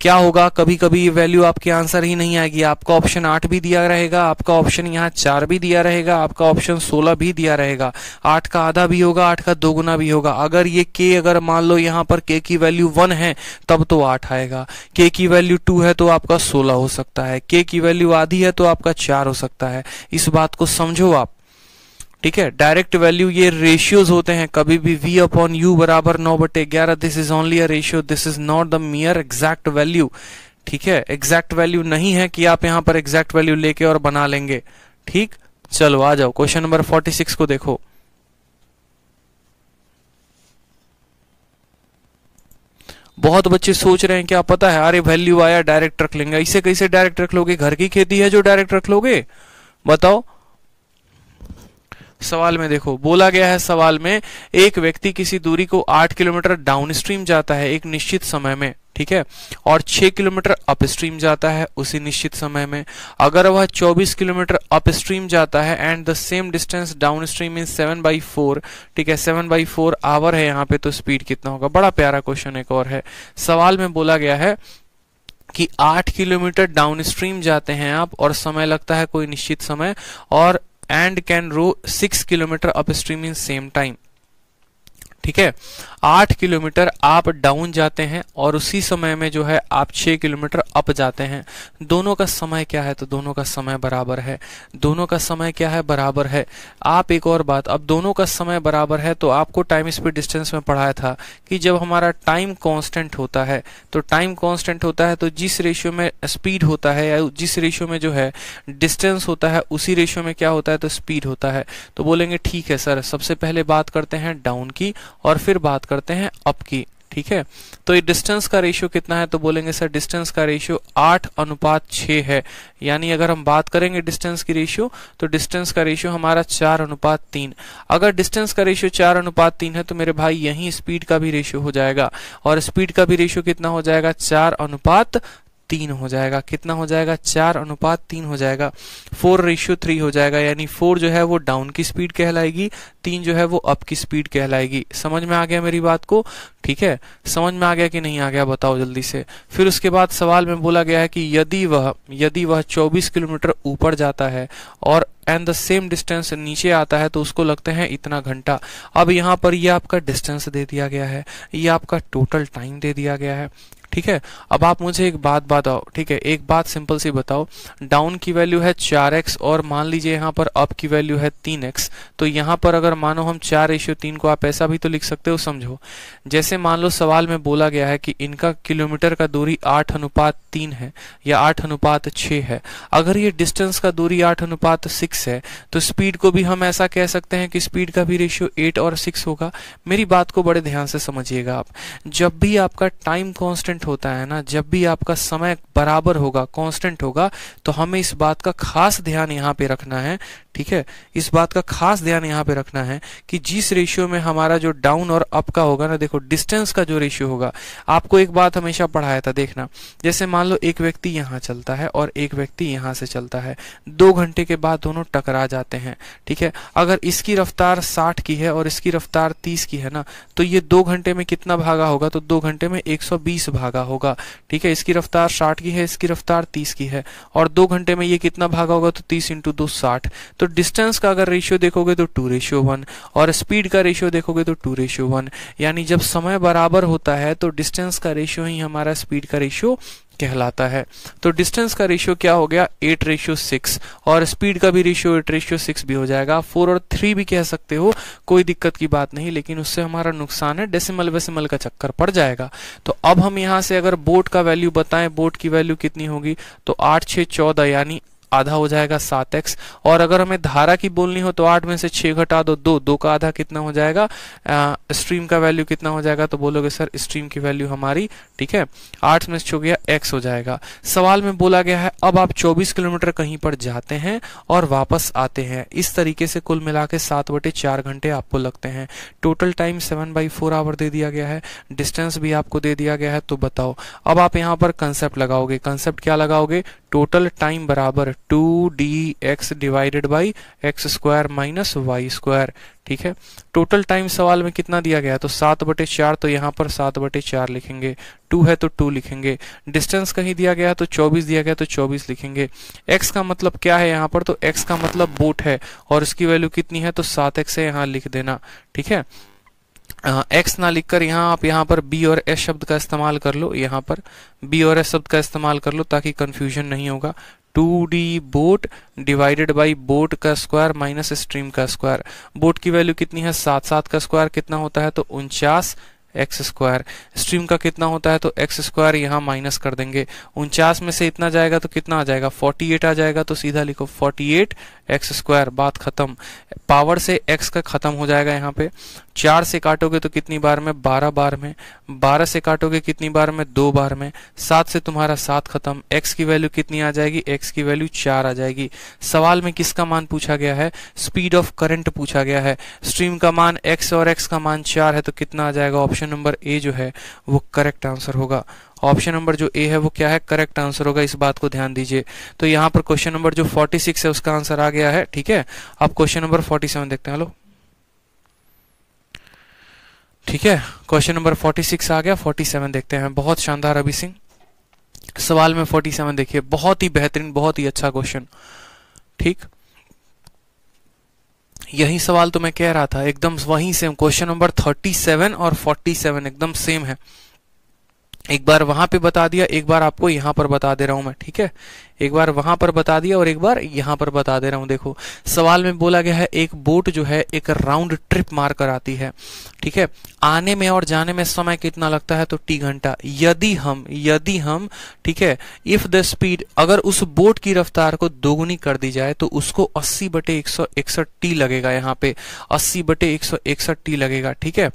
क्या होगा कभी कभी ये वैल्यू आपके आंसर ही नहीं आएगी आपका ऑप्शन आठ भी दिया रहेगा आपका ऑप्शन यहाँ चार भी दिया रहेगा आपका ऑप्शन सोलह भी दिया रहेगा आठ का आधा भी होगा आठ का दोगुना भी होगा अगर ये के अगर मान लो यहाँ पर के की वैल्यू वन है तब तो आठ आएगा के की वैल्यू टू है तो आपका सोलह हो सकता है के की वैल्यू आधी है तो आपका चार हो सकता है इस बात को समझो आप ठीक है डायरेक्ट वैल्यू ये रेशियोज होते हैं कभी भी वी अपॉन यू बराबर नौ बटे ग्यारह this is only a ratio this is not the mere exact value ठीक है एग्जैक्ट वैल्यू नहीं है कि आप यहां पर एग्जैक्ट वैल्यू लेके और बना लेंगे ठीक चलो आ जाओ क्वेश्चन नंबर फोर्टी सिक्स को देखो बहुत बच्चे सोच रहे हैं क्या पता है अरे वैल्यू आया डायरेक्ट रख लेंगे इसे कैसे डायरेक्ट रख लोगे घर की खेती है जो डायरेक्ट रख लोगे बताओ सवाल में देखो बोला गया है सवाल में एक व्यक्ति किसी दूरी को आठ किलोमीटर डाउनस्ट्रीम जाता है एक निश्चित समय में ठीक है और 6 किलोमीटर अपस्ट्रीम जाता है उसी निश्चित समय में अगर वह 24 किलोमीटर अपस्ट्रीम जाता है and the same distance downstream in 7 by four ठीक है 7 बाई फोर आवर है यहाँ पे तो स्पीड कितना होगा बड़ा प्यारा क्वेश्चन एक और है सवाल में बोला गया है कि आठ किलोमीटर डाउनस्ट्रीम जाते हैं आप और समय लगता है कोई निश्चित समय और and can row six kilometre upstream in same time ठीक है आठ किलोमीटर आप डाउन जाते हैं और उसी समय में जो है आप छः किलोमीटर अप जाते हैं दोनों का समय क्या है तो दोनों का समय बराबर है दोनों का समय क्या है बराबर है आप एक और बात अब दोनों का समय बराबर है तो आपको टाइम स्पीड डिस्टेंस में पढ़ाया था कि जब हमारा टाइम कॉन्स्टेंट होता है तो टाइम कॉन्स्टेंट होता है तो जिस रेशियो में स्पीड होता है या जिस रेशियो में जो है डिस्टेंस होता है उसी रेशियो में क्या होता है तो स्पीड होता है तो बोलेंगे ठीक है सर सबसे पहले बात करते हैं डाउन की और फिर बात कर करते हैं अप की ठीक है तो ये डिस्टेंस का रेशियो कितना है तो बोलेंगे सर डिस्टेंस का रेशियो आठ अनुपात छ है यानी अगर हम बात करेंगे डिस्टेंस की रेशियो तो डिस्टेंस का रेशियो हमारा चार अनुपात तीन अगर डिस्टेंस का रेशियो चार अनुपात तीन है तो मेरे भाई यही स्पीड का भी रेशियो हो जाएगा और स्पीड का भी रेशियो कितना हो जाएगा चार अनुपात तीन हो जाएगा कितना हो जाएगा चार अनुपात तीन हो जाएगा फोर रेशियो थ्री हो जाएगा यानी फोर जो है वो डाउन की स्पीड कहलाएगी तीन जो है वो अप की स्पीड कहलाएगी समझ में आ गया मेरी बात को ठीक है समझ में आ गया कि नहीं आ गया बताओ जल्दी से फिर उसके बाद सवाल में बोला गया है कि यदि वह यदि वह चौबीस किलोमीटर ऊपर जाता है और एंड द सेम डिस्टेंस नीचे आता है तो उसको लगते हैं इतना घंटा अब यहाँ पर ये आपका डिस्टेंस दे दिया गया है ये आपका टोटल टाइम दे दिया गया है ठीक है अब आप मुझे एक बात बताओ ठीक है एक बात सिंपल सी बताओ डाउन की वैल्यू है चार एक्स और मान लीजिए यहाँ पर अप की वैल्यू है तीन एक्स तो यहाँ पर अगर मानो हम चार रेशियो तीन को आप ऐसा भी तो लिख सकते हो समझो जैसे मान लो सवाल में बोला गया है कि इनका किलोमीटर का दूरी आठ अनुपात तीन है या आठ अनुपात छः है अगर ये डिस्टेंस का दूरी आठ अनुपात सिक्स है तो स्पीड को भी हम ऐसा कह सकते हैं कि स्पीड का भी रेशियो एट और सिक्स होगा मेरी बात को बड़े ध्यान से समझिएगा आप जब भी आपका टाइम कॉन्स्टेंट कांस्टेंट होता है ना जब भी आपका समय बराबर होगा कांस्टेंट होगा तो हमें इस बात का खास ध्यान यहाँ पे रखना है ठीक है इस बात का खास ध्यान यहाँ पे रखना है कि जिस रेशियो में हमारा जो डाउन और अप का होगा ना देखो डिस्टेंस का जो रेशियो होगा आपको एक बात हमेशा पढ़ाया था देखना जैसे मान लो एक व्यक्ति यहाँ चलता है और एक व्यक्ति यहाँ से चलता है दो घंटे के बाद दोनों टकरा जाते हैं ठीक है अगर इसकी रफ्तार साठ की है और इसकी रफ्तार तीस की है ना तो ये दो घंटे में कितना भागा होगा तो दो घंटे में एक सौ बीस भागा होगा ठीक है इसकी रफ्तार साठ की है इसकी रफ्तार तीस की है और दो घंटे में ये कितना भागा होगा तो तीस इंटू दो साठ तो तो डिस्टेंस का अगर रेशियो देखोगे तो टू रेशियो वन और स्पीड का रेशियो देखोगे तो टू रेशियो वन यानी जब समय बराबर होता है तो डिस्टेंस का रेशियो ही हमारा स्पीड का रेशियो कहलाता है तो डिस्टेंस का रेशियो क्या हो गया एट रेशियो सिक्स और स्पीड का भी रेशियो एट रेशियो सिक्स भी हो जाएगा फोर और थ्री भी कह सकते हो कोई दिक्कत की बात नहीं लेकिन उससे हमारा नुकसान है डेसिमल वेसिमल का चक्कर पड़ जाएगा तो अब हम यहां से अगर बोट का वैल्यू बताएं बोट की वैल्यू कितनी होगी तो आठ छ चौदह यानी आधा हो जाएगा सात एक्स और अगर हमें धारा की बोलनी हो तो आठ में से छह घटा दो दो दो का आधा कितना हो जाएगा आ, स्ट्रीम का वैल्यू कितना हो जाएगा तो बोलोगे सर स्ट्रीम की वैल्यू हमारी ठीक है आठ में से छो गया एक्स हो जाएगा सवाल में बोला गया है अब आप चौबीस किलोमीटर कहीं पर जाते हैं और वापस आते हैं इस तरीके से कुल मिला के सात बटे चार घंटे आपको लगते हैं total time seven by four hour दे दिया गया है डिस्टेंस भी आपको दे दिया गया है तो बताओ अब आप यहां पर कंसेप्ट लगाओगे कंसेप्ट क्या लगाओगे टोटल टाइम बराबर two D x divided by x square minus Y square ठीक है टोटल टाइम सवाल में कितना दिया गया तो सात बटे चार तो यहाँ पर सात बटे चार लिखेंगे टू है तो टू लिखेंगे डिस्टेंस कहीं दिया गया तो चौबीस दिया गया तो चौबीस लिखेंगे एक्स का मतलब क्या है यहाँ पर तो एक्स का मतलब बोट है और इसकी वैल्यू कितनी है तो सात एक्स है यहाँ लिख देना ठीक है एक्स ना लिखकर यहाँ आप यहाँ पर बी और एस शब्द का इस्तेमाल कर लो यहाँ पर बी और एस शब्द का इस्तेमाल कर लो ताकि कन्फ्यूजन नहीं होगा two d boat divided by boat का स्क्वायर माइनस स्ट्रीम का स्क्वायर बोट की वैल्यू कितनी है सात सात का स्क्वायर कितना होता है तो उनचास एक्स स्क्वायर स्ट्रीम का कितना होता है तो एक्स स्क्वायर यहाँ माइनस कर देंगे उनचास में से इतना जाएगा तो कितना आ जाएगा 48 आ जाएगा तो सीधा लिखो 48 एक्स स्क्वायर बात खत्म पावर से एक्स का खत्म हो जाएगा यहाँ पे चार से काटोगे तो कितनी बार में बारह बार में बारह से काटोगे कितनी बार में दो बार में सात से तुम्हारा सात खत्म एक्स की वैल्यू कितनी आ जाएगी एक्स की वैल्यू चार आ जाएगी सवाल में किसका मान पूछा गया है स्पीड ऑफ करंट पूछा गया है स्ट्रीम का मान एक्स और एक्स का मान चार है तो कितना आ जाएगा ऑप्शन ऑप्शन नंबर ए जो है वो करेक्ट आंसर होगा ऑप्शन नंबर जो ए है वो क्या है करेक्ट आंसर होगा इस बात को ध्यान दीजिए तो यहाँ पर क्वेश्चन नंबर जो 46 है उसका आंसर आ गया है ठीक है अब क्वेश्चन नंबर 47 देखते हैं हेलो ठीक है क्वेश्चन नंबर 46 आ गया 47 देखते हैं बहुत शानदार अभी सिंह सवाल में 47 देखिए बहुत ही बेहतरीन बहुत ही अच्छा क्वेश्चन ठीक यही सवाल तो मैं कह रहा था एकदम वहीं सेम क्वेश्चन नंबर 37 और 47 एकदम सेम है एक बार वहां पे बता दिया एक बार आपको यहां पर बता दे रहा हूं मैं ठीक है एक बार वहां पर बता दिया और एक बार यहां पर बता दे रहा हूं देखो सवाल में बोला गया है एक बोट जो है एक राउंड ट्रिप मार कर आती है ठीक है आने में और जाने में समय कितना लगता है तो टी घंटा यदि हम यदि हम ठीक है इफ द स्पीड अगर उस बोट की रफ्तार को दोगुनी कर दी जाए तो उसको अस्सी बटे एक टी लगेगा यहाँ पे अस्सी बटे एक टी लगेगा ठीक है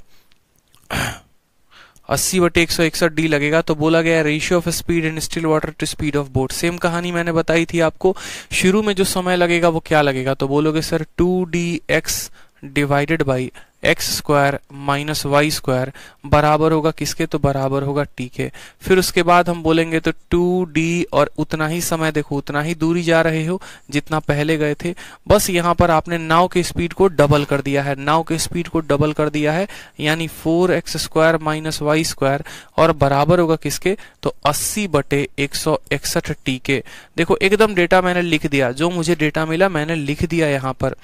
अस्सी बटे एक सौ इकसठ डी लगेगा तो बोला गया ratio of speed in still water to speed of boat same कहानी मैंने बताई थी आपको शुरू में जो समय लगेगा वो क्या लगेगा तो बोलोगे sir two D x divided by x square minus Y square बराबर होगा किसके तो बराबर होगा टी के फिर उसके बाद हम बोलेंगे तो टू डी और उतना ही समय देखो उतना ही दूरी जा रहे हो जितना पहले गए थे बस यहाँ पर आपने नाव के स्पीड को डबल कर दिया है नाव के स्पीड को डबल कर दिया है यानी four x square minus Y square और बराबर होगा किसके तो अस्सी बटे एक सौ इकसठ टी के देखो एकदम डेटा मैंने लिख दिया जो मुझे डेटा मिला मैंने लिख दिया यहाँ पर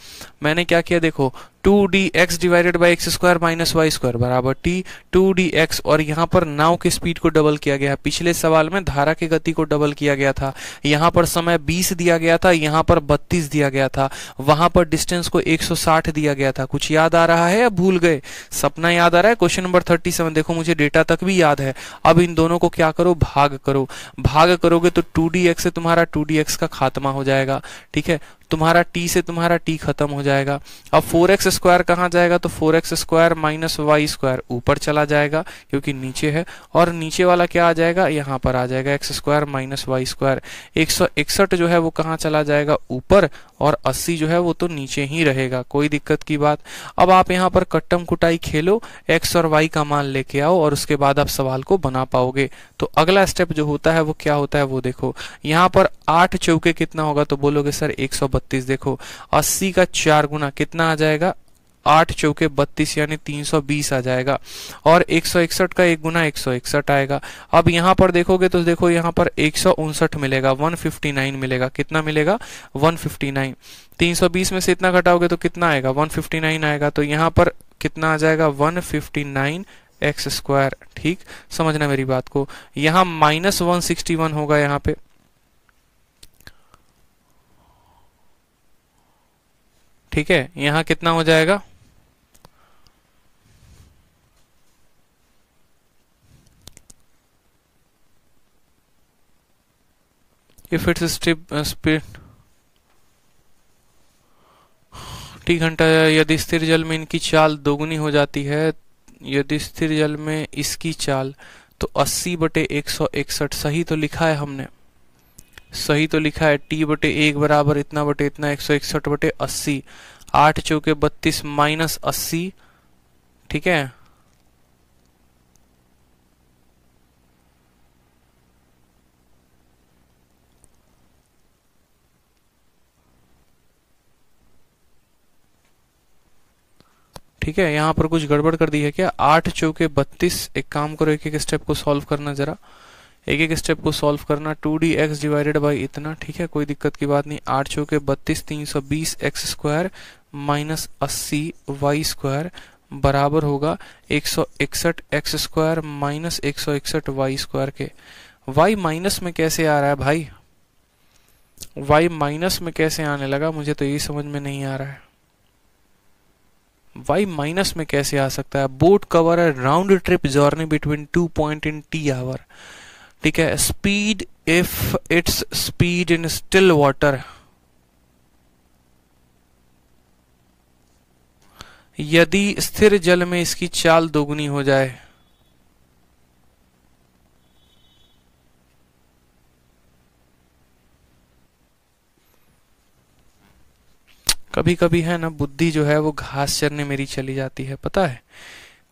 मैंने क्या किया देखो two D x divided by x square minus Y square बराबर टी टू डी एक्स और यहाँ पर नाव के स्पीड को डबल किया गया है पिछले सवाल में धारा की गति को डबल किया गया था यहाँ पर समय 20 दिया गया था यहाँ पर 32 दिया गया था वहां पर डिस्टेंस को 160 दिया गया था कुछ याद आ रहा है या भूल गए सपना याद आ रहा है क्वेश्चन नंबर थर्टी देखो मुझे डेटा तक भी याद है अब इन दोनों को क्या करो भाग करो भाग करोगे तो टू से तुम्हारा टू का खात्मा हो जाएगा ठीक है तुम्हारा टी से तुम्हारा टी खत्म हो जाएगा अब फोर एक्स स्क्वायर कहाँ जाएगा तो four x square minus Y square ऊपर चला जाएगा क्योंकि नीचे है और नीचे वाला क्या आ जाएगा यहाँ पर आ जाएगा x square minus Y square एक सौ इकसठ जो है वो कहाँ चला जाएगा ऊपर और अस्सी जो है वो तो नीचे ही रहेगा कोई दिक्कत की बात अब आप यहाँ पर कट्टम कुटाई खेलो एक्स और वाई का मान लेके आओ और उसके बाद आप सवाल को बना पाओगे तो अगला स्टेप जो होता है वो क्या होता है वो देखो यहाँ पर आठ चौके कितना होगा तो बोलोगे सर एक सौ बत्तीस देखो अस्सी का चार गुना कितना आ जाएगा आठ चौके बत्तीस यानी तीन सौ बीस आ जाएगा और एक सौ इकसठ का एक गुना एक सौ इकसठ आएगा अब यहां पर देखोगे तो देखो यहां पर एक सौ उनसठ मिलेगा वन फिफ्टी नाइन मिलेगा कितना मिलेगा वन फिफ्टी नाइन तीन सौ बीस में से इतना घटाओगे तो कितना आएगा वन फिफ्टी नाइन आएगा तो यहां पर कितना आ जाएगा one fifty nine x square ठीक समझना मेरी बात को यहां माइनस वन सिक्सटी वन होगा यहां पर ठीक है यहां कितना हो जाएगा if it's strip speed t घंटा यदि स्थिर जल में इनकी चाल दोगुनी हो जाती है यदि स्थिर जल में इसकी चाल तो 80 बटे एक सही तो लिखा है हमने सही तो लिखा है टी बटे एक बराबर इतना बटे इतना एक सौ इकसठ बटे अस्सी आठ चौके बत्तीस माइनस अस्सी ठीक है ठीक है यहां पर कुछ गड़बड़ कर दी है क्या आठ चौके बत्तीस एक काम करो एक एक स्टेप को सॉल्व करना जरा एक एक स्टेप को सॉल्व करना two D x divided by इतना ठीक है कोई दिक्कत की बात नहीं आठ छो के बत्तीस तीन सौ बीस एक्स स्क्वायर माइनस अस्सी वाई स्क्वायर बराबर होगा एक सौ इकसठ एक्स स्क्वायर माइनस एक सौ इकसठ वाई स्क्वायर के वाई माइनस में कैसे आ रहा है भाई वाई माइनस में कैसे आने लगा मुझे तो यही समझ में नहीं आ रहा है वाई माइनस में कैसे आ सकता है बोट कवर है round trip journey between two point in t hour ठीक है speed if it's speed in still water यदि स्थिर जल में इसकी चाल दोगुनी हो जाए कभी कभी है ना बुद्धि जो है वो घास चरने मेरी चली जाती है पता है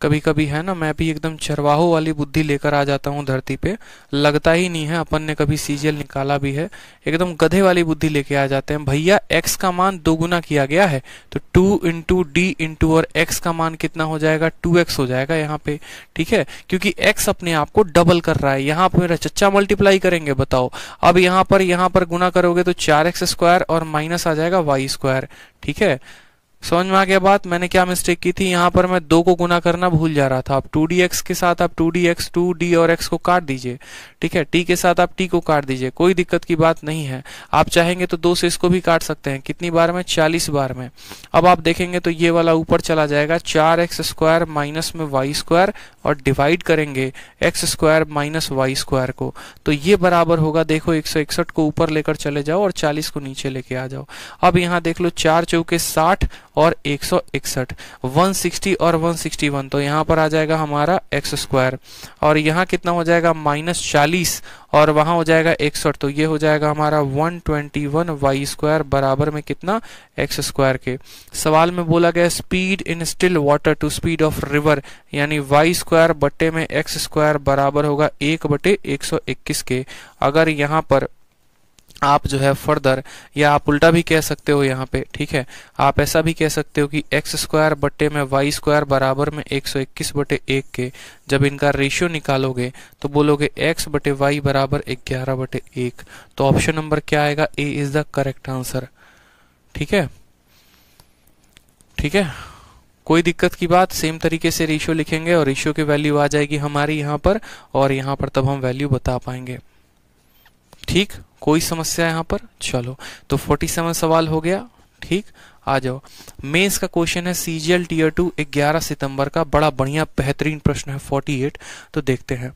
कभी कभी है ना मैं भी एकदम चरवाहों वाली बुद्धि लेकर आ जाता हूँ धरती पे लगता ही नहीं है अपन ने कभी सीजियल निकाला भी है एकदम गधे वाली बुद्धि लेके आ जाते हैं भैया एक्स का मान दोगुना किया गया है तो टू इंटू डी इंटू और एक्स का मान कितना हो जाएगा टू एक्स हो जाएगा यहाँ पे ठीक है क्योंकि एक्स अपने आप को डबल कर रहा है यहाँ पर मेरा चच्चा मल्टीप्लाई करेंगे बताओ अब यहाँ पर यहाँ पर गुना करोगे तो चार एक्स स्क्वायर और माइनस आ जाएगा वाई स्क्वायर ठीक है समझ में आ गया बात मैंने क्या मिस्टेक की थी यहाँ पर मैं दो को गुना करना भूल जा रहा था अब टू डी एक्स के साथ आप two D x two d और एक्स को काट दीजिए ठीक है टी के साथ आप टी को काट दीजिए कोई दिक्कत की बात नहीं है आप चाहेंगे तो दो से इसको भी काट सकते हैं कितनी बार में चालीस बार में अब आप देखेंगे तो ये वाला ऊपर चला जाएगा चार एक्स स्क्वायर माइनस में वाई स्क्वायर और डिवाइड करेंगे x square minus Y square को तो ये बराबर होगा देखो एक सौ इकसठ को ऊपर लेकर चले जाओ और चालीस को नीचे लेके आ जाओ अब यहाँ देख लो चार चौके साठ और एक सौ इकसठ वन सिक्सटी और वन सिक्सटी वन तो यहाँ पर आ जाएगा हमारा एक्स स्क्वायर और यहाँ कितना हो जाएगा माइनस चालीस और वहाँ हो जाएगा इकसठ तो ये हो जाएगा हमारा one twenty one y square बराबर में कितना एक्स स्क्वायर के सवाल में बोला गया speed in still water to speed of river यानी वाई स्क्वायर बट्टे में एक्स स्क्वायर बराबर होगा एक बटे एक सौ इक्कीस के अगर यहाँ पर आप जो है फर्दर या आप उल्टा भी कह सकते हो यहाँ पे ठीक है आप ऐसा भी कह सकते हो कि एक्स स्क्वायर बट्टे में वाई स्क्वायर बराबर में एक सौ इक्कीस बटे एक के जब इनका रेशियो निकालोगे तो बोलोगे एक्स बटे वाई बराबर ग्यारह बटे एक तो ऑप्शन नंबर क्या आएगा A is the correct answer ठीक है ठीक है कोई दिक्कत की बात सेम तरीके से रेशियो लिखेंगे और रेशियो की वैल्यू आ जाएगी हमारी यहाँ पर और यहाँ पर तब हम वैल्यू बता पाएंगे ठीक कोई समस्या है यहाँ पर चलो तो 47 सवाल हो गया ठीक आ जाओ मेंस का क्वेश्चन है सीजीएल टीयर टू ग्यारह सितंबर का बड़ा बढ़िया बेहतरीन प्रश्न है 48 तो देखते हैं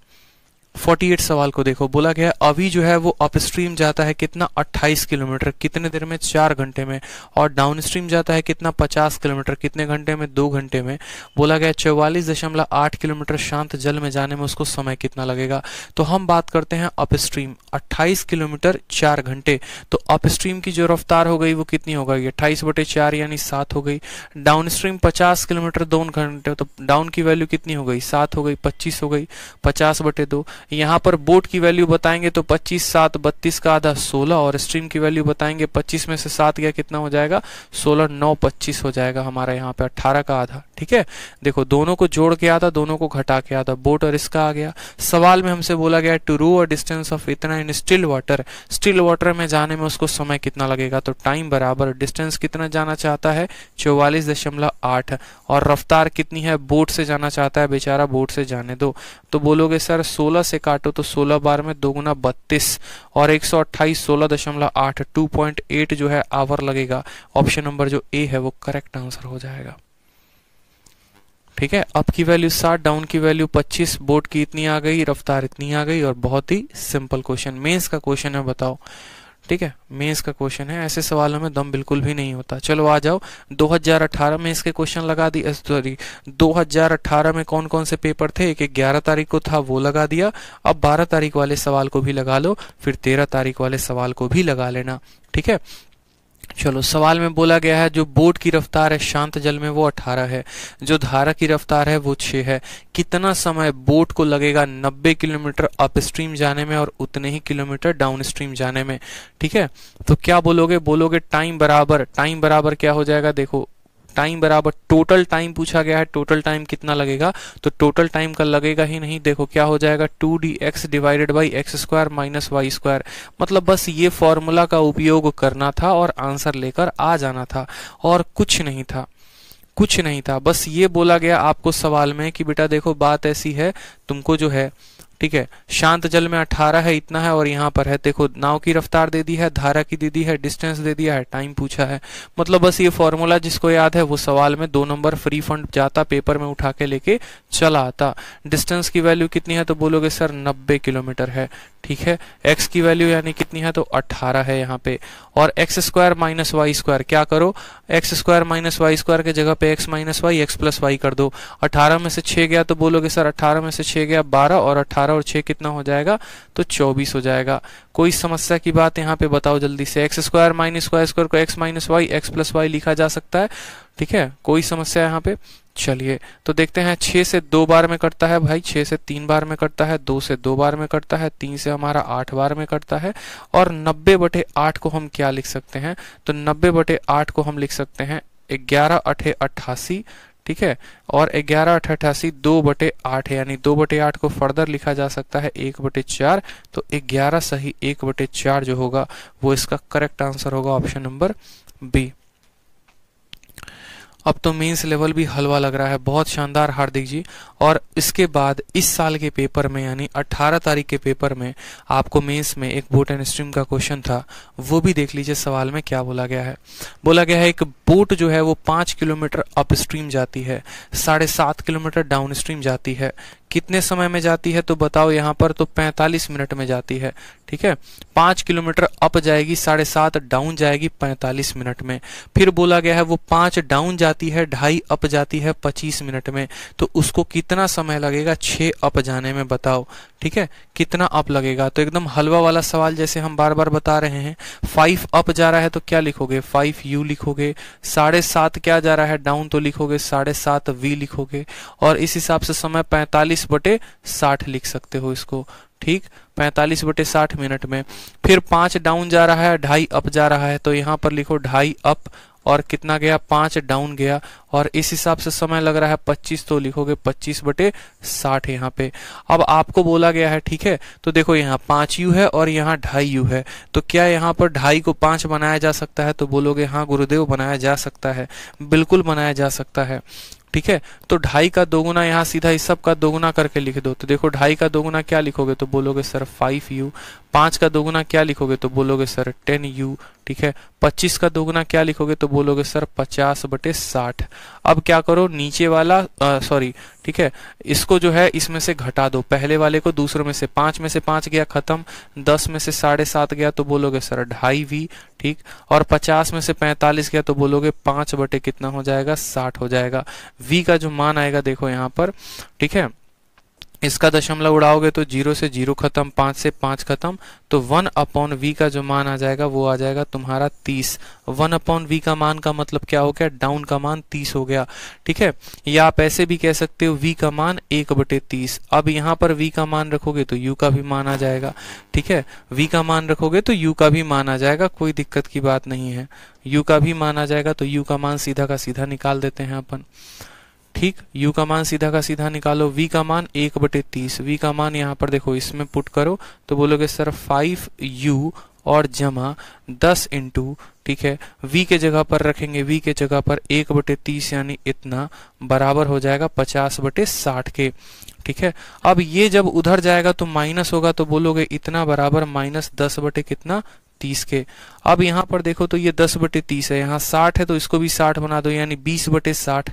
48 सवाल को देखो बोला गया अभी जो है वो अपस्ट्रीम जाता है कितना 28 किलोमीटर कितने देर में चार घंटे में और डाउन स्ट्रीम जाता है कितना 50 किलोमीटर कितने घंटे में दो घंटे में बोला गया चौवालीस दशमलव आठ किलोमीटर शांत जल में जाने में उसको समय कितना लगेगा तो हम बात करते हैं अपस्ट्रीम स्ट्रीम अट्ठाईस किलोमीटर चार घंटे तो अपस्ट्रीम की जो रफ्तार हो गई वो कितनी हो गई अट्ठाईस बटे चार यानी सात हो गई डाउन स्ट्रीम पचास किलोमीटर दो घंटे तो डाउन की वैल्यू कितनी हो गई सात हो गई पच्चीस हो गई पचास बटे दो यहाँ पर बोट की वैल्यू बताएंगे तो 25 सात बत्तीस का आधा 16 और स्ट्रीम की वैल्यू बताएंगे 25 में से सात गया कितना हो जाएगा 16 नौ 25 हो जाएगा हमारा यहाँ पे 18 का आधा ठीक है देखो दोनों को जोड़ के आधा दोनों को घटा के आधा बोट और इसका आ गया सवाल में हमसे बोला गया टू और डिस्टेंस ऑफ इतना in still water still water में जाने में उसको समय कितना लगेगा तो टाइम बराबर डिस्टेंस कितना जाना चाहता है चौवालीस दशमलव आठ और रफ्तार कितनी है बोट से जाना चाहता है बेचारा बोट से जाने दो तो बोलोगे सर सोलह से काटो तो 16 बार में दोगुना 32 बत्तीस और एक सौ अट्ठाईस सोलह दशमलव आठ टू पॉइंट एट जो है आवर लगेगा ऑप्शन नंबर जो ए है वो करेक्ट आंसर हो जाएगा ठीक है अप की वैल्यू 60 डाउन की वैल्यू 25 बोट की इतनी आ गई रफ्तार इतनी आ गई और बहुत ही सिंपल क्वेश्चन मेंस का क्वेश्चन है बताओ ठीक है मेंस का क्वेश्चन है ऐसे सवालों में दम बिल्कुल भी नहीं होता चलो आ जाओ 2018 में इसके क्वेश्चन लगा दिए सॉरी 2018 में कौन कौन से पेपर थे एक ग्यारह तारीख को था वो लगा दिया अब बारह तारीख वाले सवाल को भी लगा लो फिर तेरह तारीख वाले सवाल को भी लगा लेना ठीक है चलो सवाल में बोला गया है जो बोट की रफ्तार है शांत जल में वो 18 है जो धारा की रफ्तार है वो 6 है कितना समय बोट को लगेगा 90 किलोमीटर अपस्ट्रीम जाने में और उतने ही किलोमीटर डाउन स्ट्रीम जाने में ठीक है तो क्या बोलोगे बोलोगे टाइम बराबर टाइम बराबर क्या हो जाएगा देखो टाइम बराबर टोटल टाइम पूछा गया है टोटल टाइम कितना लगेगा तो टोटल टाइम का लगेगा ही नहीं देखो क्या हो जाएगा two D x divided by x square minus Y square मतलब बस ये फॉर्मूला का उपयोग करना था और आंसर लेकर आ जाना था और कुछ नहीं था कुछ नहीं था बस ये बोला गया आपको सवाल में कि बेटा देखो बात ऐसी है तुमको जो है ठीक है शांत जल में अठारह है इतना है और यहाँ पर है देखो नाव की रफ्तार दे दी है धारा की दे दी है डिस्टेंस दे दिया है टाइम पूछा है मतलब बस ये फॉर्मूला जिसको याद है वो सवाल में दो नंबर फ्री फंड जाता पेपर में उठा के लेके चला आता डिस्टेंस की वैल्यू कितनी है तो बोलोगे सर नब्बे किलोमीटर है ठीक है एक्स की वैल्यू यानी कितनी है तो अठारह है यहाँ पे और x square minus Y square क्या करो x square minus Y square के जगह पे x minus y x plus y कर दो अठारह में से छह गया तो बोलोगे सर अठारह में से छह गया बारह और अठारह अठारह और छः कितना हो जाएगा तो चौबीस हो जाएगा कोई समस्या की बात यहाँ पे बताओ जल्दी से x square minus square square को x minus y x plus y लिखा जा सकता है ठीक है कोई समस्या यहाँ पे चलिए तो देखते हैं छः से दो बार में कटता है भाई छः से तीन बार में कटता है दो से दो बार में कटता है तीन से हमारा आठ बार में कटता है और नब्बे बटे आठ को हम क्या लिख सकते हैं तो नब्बे बटे आठ को हम लिख सकते हैं ग्यारह अठे अट्ठासी ठीक है और ग्यारह अठ अठासी दो बटे आठ यानी दो बटे आठ को फर्दर लिखा जा सकता है एक बटे चार तो ग्यारह सही एक बटे चार जो होगा वो इसका करेक्ट आंसर होगा ऑप्शन नंबर बी अब तो मेंस लेवल भी हलवा लग रहा है बहुत शानदार हार्दिक जी और इसके बाद इस साल के पेपर में यानी 18 तारीख के पेपर में आपको मेंस में एक बोट एंड स्ट्रीम का क्वेश्चन था वो भी देख लीजिए सवाल में क्या बोला गया है बोला गया है एक बोट जो है वो पाँच किलोमीटर अप स्ट्रीम जाती है साढ़े सात किलोमीटर डाउन स्ट्रीम जाती है कितने समय में जाती है तो बताओ यहाँ पर तो 45 मिनट में जाती है ठीक है पांच किलोमीटर अप जाएगी साढ़े सात डाउन जाएगी 45 मिनट में फिर बोला गया है वो पांच डाउन जाती है ढाई अप जाती है 25 मिनट में तो उसको कितना समय लगेगा छ अप जाने में बताओ ठीक है कितना अप लगेगा तो एकदम हलवा वाला सवाल जैसे हम बार बार बता रहे हैं फाइव अप जा रहा है तो क्या लिखोगे फाइव यू लिखोगे साढ़े सात क्या जा रहा है डाउन तो लिखोगे साढ़े सात वी लिखोगे और इस हिसाब से समय पैंतालीस पैंतालीस बटे साठ लिख सकते हो इसको ठीक पैंतालीस बटे साठ मिनट में फिर पांच डाउन जा रहा है ढाई अप जा रहा है तो यहाँ पर लिखो ढाई अप और कितना गया पांच डाउन गया और इस हिसाब से समय लग रहा है पच्चीस तो लिखोगे पच्चीस बटे साठ यहाँ पे अब आपको बोला गया है ठीक है तो देखो यहाँ पांच यू है और यहाँ ढाई यू है तो क्या यहाँ पर ढाई को पांच बनाया जा सकता है तो बोलोगे हाँ गुरुदेव बनाया जा सकता है बिल्कुल बनाया जा सकता है ठीक है तो ढाई का दोगुना यहाँ सीधा इस सब का दोगुना करके लिख दो तो देखो ढाई का दोगुना क्या लिखोगे तो बोलोगे सर फाइव यू पांच का दोगुना क्या लिखोगे तो बोलोगे सर टेन यू ठीक है पच्चीस का दोगुना क्या लिखोगे तो बोलोगे सर पचास बटे साठ अब क्या करो नीचे वाला सॉरी ठीक है इसको जो है इसमें से घटा दो पहले वाले को दूसरे में से पांच में से पांच गया खत्म दस में से साढ़े सात गया तो बोलोगे सर ढाई वी ठीक और पचास में से पैंतालीस गया तो बोलोगे पांच बटे कितना हो जाएगा साठ हो जाएगा वी का जो मान आएगा देखो यहाँ पर ठीक है इसका दशमलव उड़ाओगे तो जीरो से जीरो खत्म पांच से पांच खत्म तो वन अपॉन वी का जो मान आ जाएगा वो आ जाएगा तुम्हारा तीस वन अपॉन वी का मान का मतलब क्या हो गया डाउन का मान तीस हो गया ठीक है या आप ऐसे भी कह सकते हो वी का मान एक बटे तीस अब यहां पर वी का मान रखोगे तो यू का भी मान आ जाएगा ठीक है वी का मान रखोगे तो यू का भी मान आ जाएगा कोई दिक्कत की बात नहीं है यू का भी मान आ जाएगा तो यू का मान सीधा का सीधा निकाल देते हैं अपन ठीक u का मान सीधा का सीधा निकालो v का मान एक बटे तीस वी का मान यहाँ पर देखो इसमें पुट करो तो बोलोगे सर फाइव यू और जमा दस इंटू ठीक है v के जगह पर रखेंगे v के जगह पर एक बटे तीस यानी इतना बराबर हो जाएगा पचास बटे साठ के ठीक है अब ये जब उधर जाएगा तो माइनस होगा तो बोलोगे इतना बराबर माइनस दस बटे कितना तीस के अब यहाँ पर देखो तो ये दस बटे तीस है यहाँ साठ है तो इसको भी साठ बना दो यानी बीस बटे साठ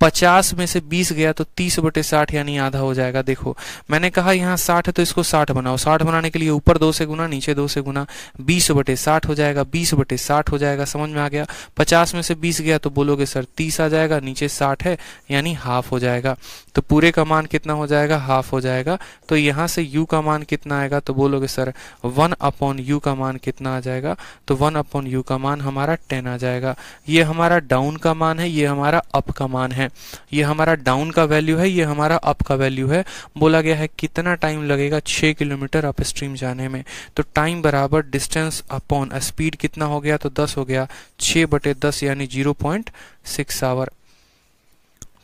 पचास में से बीस गया तो तीस बटे साठ यानी आधा हो जाएगा देखो मैंने कहा यहाँ साठ है तो इसको साठ बनाओ साठ बनाने के लिए ऊपर दो से गुना नीचे दो से गुना बीस बटे साठ हो जाएगा बीस बटे साठ हो जाएगा समझ में आ गया पचास में से बीस गया तो बोलोगे सर तीस आ जाएगा नीचे साठ है यानी हाफ हो जाएगा तो पूरे का मान कितना हो जाएगा हाफ हो जाएगा तो यहाँ से यू का मान कितना आएगा तो बोलोगे सर वन अपॉन यू का मान कितना आ जाएगा तो वन अपॉन यू का मान हमारा टेन आ जाएगा ये हमारा डाउन का मान है ये हमारा अप का मान है ये हमारा डाउन का वैल्यू है ये हमारा अप का वैल्यू है बोला गया है कितना टाइम लगेगा छः किलोमीटर अप स्ट्रीम जाने में तो टाइम बराबर डिस्टेंस अपॉन स्पीड कितना हो गया तो दस हो गया छः बटे दस यानी जीरो पॉइंट सिक्स आवर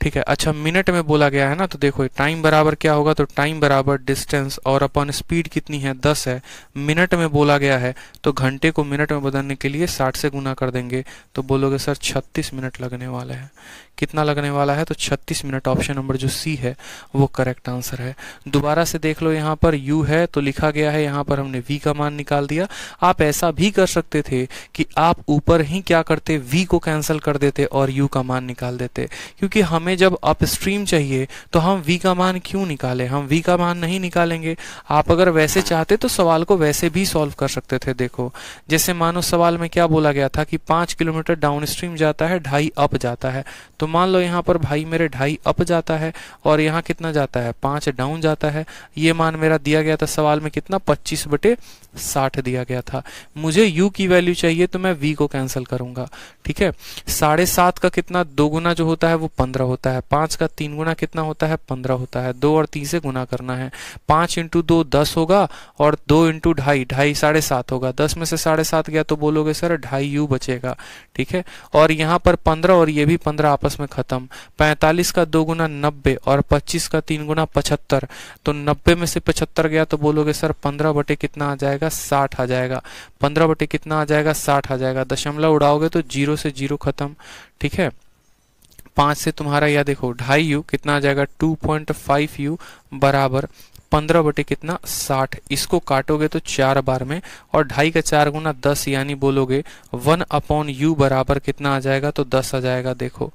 ठीक है अच्छा मिनट में बोला गया है ना तो देखो टाइम बराबर क्या होगा तो टाइम बराबर डिस्टेंस और अपन स्पीड कितनी है दस है मिनट में बोला गया है तो घंटे को मिनट में बदलने के लिए साठ से गुना कर देंगे तो बोलोगे सर छत्तीस मिनट लगने वाला है कितना लगने वाला है तो छत्तीस मिनट ऑप्शन नंबर जो सी है वो करेक्ट आंसर है दोबारा से देख लो यहाँ पर यू है तो लिखा गया है यहाँ पर हमने वी का मान निकाल दिया आप ऐसा भी कर सकते थे कि आप ऊपर ही क्या करते वी को कैंसिल कर देते और यू का मान निकाल देते क्योंकि हमें हमें जब अपस्ट्रीम चाहिए तो हम वी का मान क्यों निकालें हम वी का मान नहीं निकालेंगे आप अगर वैसे चाहते तो सवाल को वैसे भी सॉल्व कर सकते थे देखो जैसे मानो सवाल में क्या बोला गया था कि पाँच किलोमीटर डाउन स्ट्रीम जाता है ढाई अप जाता है तो मान लो यहाँ पर भाई मेरे ढाई अप जाता है और यहाँ कितना जाता है पाँच डाउन जाता है ये मान मेरा दिया गया था सवाल में कितना पच्चीस बटे साठ दिया गया था मुझे u की वैल्यू चाहिए तो मैं v को कैंसिल करूंगा ठीक है साढ़े सात का कितना दो गुना जो होता है वो पंद्रह होता है पांच का तीन गुना कितना होता है पंद्रह होता है दो और तीन से गुना करना है पांच इंटू दो दस होगा और दो इंटू ढाई ढाई साढ़े सात होगा दस में से साढ़े सात गया तो बोलोगे सर ढाई यू बचेगा ठीक है और यहाँ पर पंद्रह और ये भी पंद्रह आपस में खत्म पैंतालीस का दो गुना नब्बे और पच्चीस का तीन गुना पचहत्तर तो नब्बे में से पचहत्तर गया तो बोलोगे सर पंद्रह बटे कितना आ जाएगा साठ आ जाएगा पंद्रह बटे कितना आ जाएगा साठ आ जाएगा दशमलव उड़ाओगे तो जीरो से जीरो खत्म ठीक है पांच से तुम्हारा या देखो ढाई यू कितना आ जाएगा टू पॉइंट फाइव यू बराबर पंद्रह बटे कितना साठ इसको काटोगे तो चार बार में और ढाई का चार गुना दस यानी बोलोगे वन अपॉन यू बराबर कितना आ जाएगा तो दस आ जाएगा देखो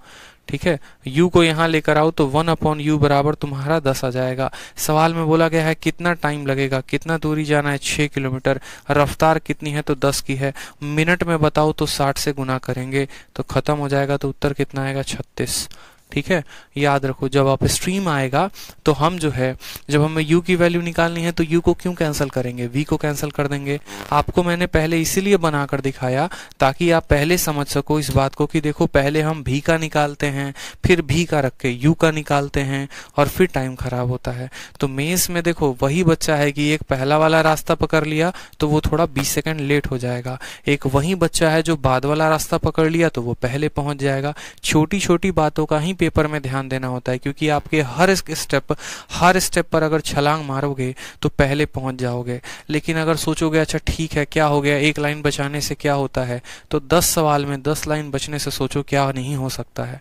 ठीक है u को यहाँ लेकर आओ तो वन अपॉन यू बराबर तुम्हारा दस आ जाएगा सवाल में बोला गया है कितना टाइम लगेगा कितना दूरी जाना है छः किलोमीटर रफ्तार कितनी है तो दस की है मिनट में बताओ तो साठ से गुना करेंगे तो खत्म हो जाएगा तो उत्तर कितना आएगा छत्तीस ठीक है याद रखो जब आप स्ट्रीम आएगा तो हम जो है जब हमें यू की वैल्यू निकालनी है तो यू को क्यों कैंसिल करेंगे वी को कैंसिल कर देंगे आपको मैंने पहले इसीलिए बनाकर दिखाया ताकि आप पहले समझ सको इस बात को कि देखो पहले हम भी का निकालते हैं फिर भी का रख के यू का निकालते हैं और फिर टाइम खराब होता है तो मेस में देखो वही बच्चा है कि एक पहला वाला रास्ता पकड़ लिया तो वो थोड़ा बीस सेकेंड लेट हो जाएगा एक वही बच्चा है जो बाद वाला रास्ता पकड़ लिया तो वो पहले पहुंच जाएगा छोटी छोटी बातों का ही पेपर में ध्यान देना होता है क्योंकि आपके हर स्टेप हर स्टेप पर अगर छलांग मारोगे तो पहले पहुंच जाओगे लेकिन अगर सोचोगे अच्छा ठीक है क्या हो गया एक लाइन बचाने से क्या होता है तो दस सवाल में दस लाइन बचने से सोचो क्या नहीं हो सकता है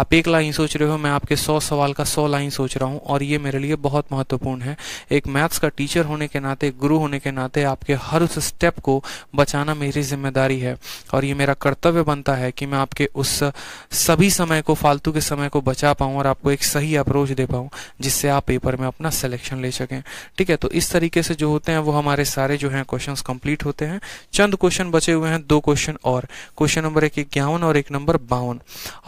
आप एक लाइन सोच रहे हो मैं आपके सौ सवाल का सौ लाइन सोच रहा हूँ और ये मेरे लिए बहुत महत्वपूर्ण है एक मैथ्स का टीचर होने के नाते गुरु होने के नाते आपके हर उस स्टेप को बचाना मेरी जिम्मेदारी है और ये मेरा कर्तव्य बनता है कि मैं आपके उस सभी समय को फालतू के समय समय को बचा पाऊँ और आपको एक सही अप्रोच दे पाऊँ जिससे आप पेपर में अपना सिलेक्शन ले सकें ठीक है तो इस तरीके से जो होते हैं वो हमारे सारे जो हैं क्वेश्चन कंप्लीट होते हैं चंद क्वेश्चन बचे हुए हैं दो क्वेश्चन और क्वेश्चन नंबर एक इक्यावन और एक नंबर बावन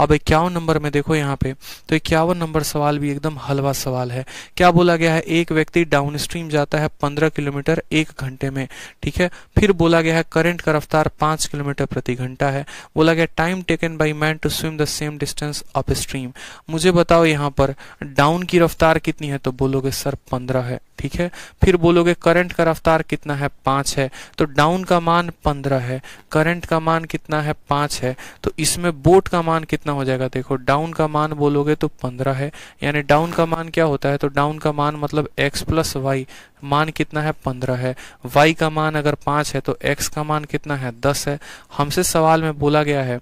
अब इक्यावन नंबर में देखो यहाँ पे तो इक्यावन नंबर सवाल भी एकदम हलवा सवाल है क्या बोला गया है एक व्यक्ति डाउन जाता है पंद्रह किलोमीटर एक घंटे में ठीक है फिर बोला गया है करंट का रफ्तार पांच किलोमीटर प्रति घंटा है बोला गया time taken by man to swim the same distance upstream time मुझे बताओ यहाँ पर डाउन की रफ्तार कितनी है तो बोलोगे सर पंद्रह है ठीक है फिर बोलोगे करंट का रफ्तार कितना है पांच है तो डाउन का मान पंद्रह है करंट का मान कितना है पांच है तो इसमें बोट का मान कितना हो जाएगा देखो डाउन का मान बोलोगे तो पंद्रह है यानी डाउन का मान क्या होता है तो डाउन का मान मतलब एक्स प्लस वाई मान कितना है पंद्रह है वाई का मान अगर पांच है तो एक्स का मान कितना है दस है हमसे सवाल में बोला गया है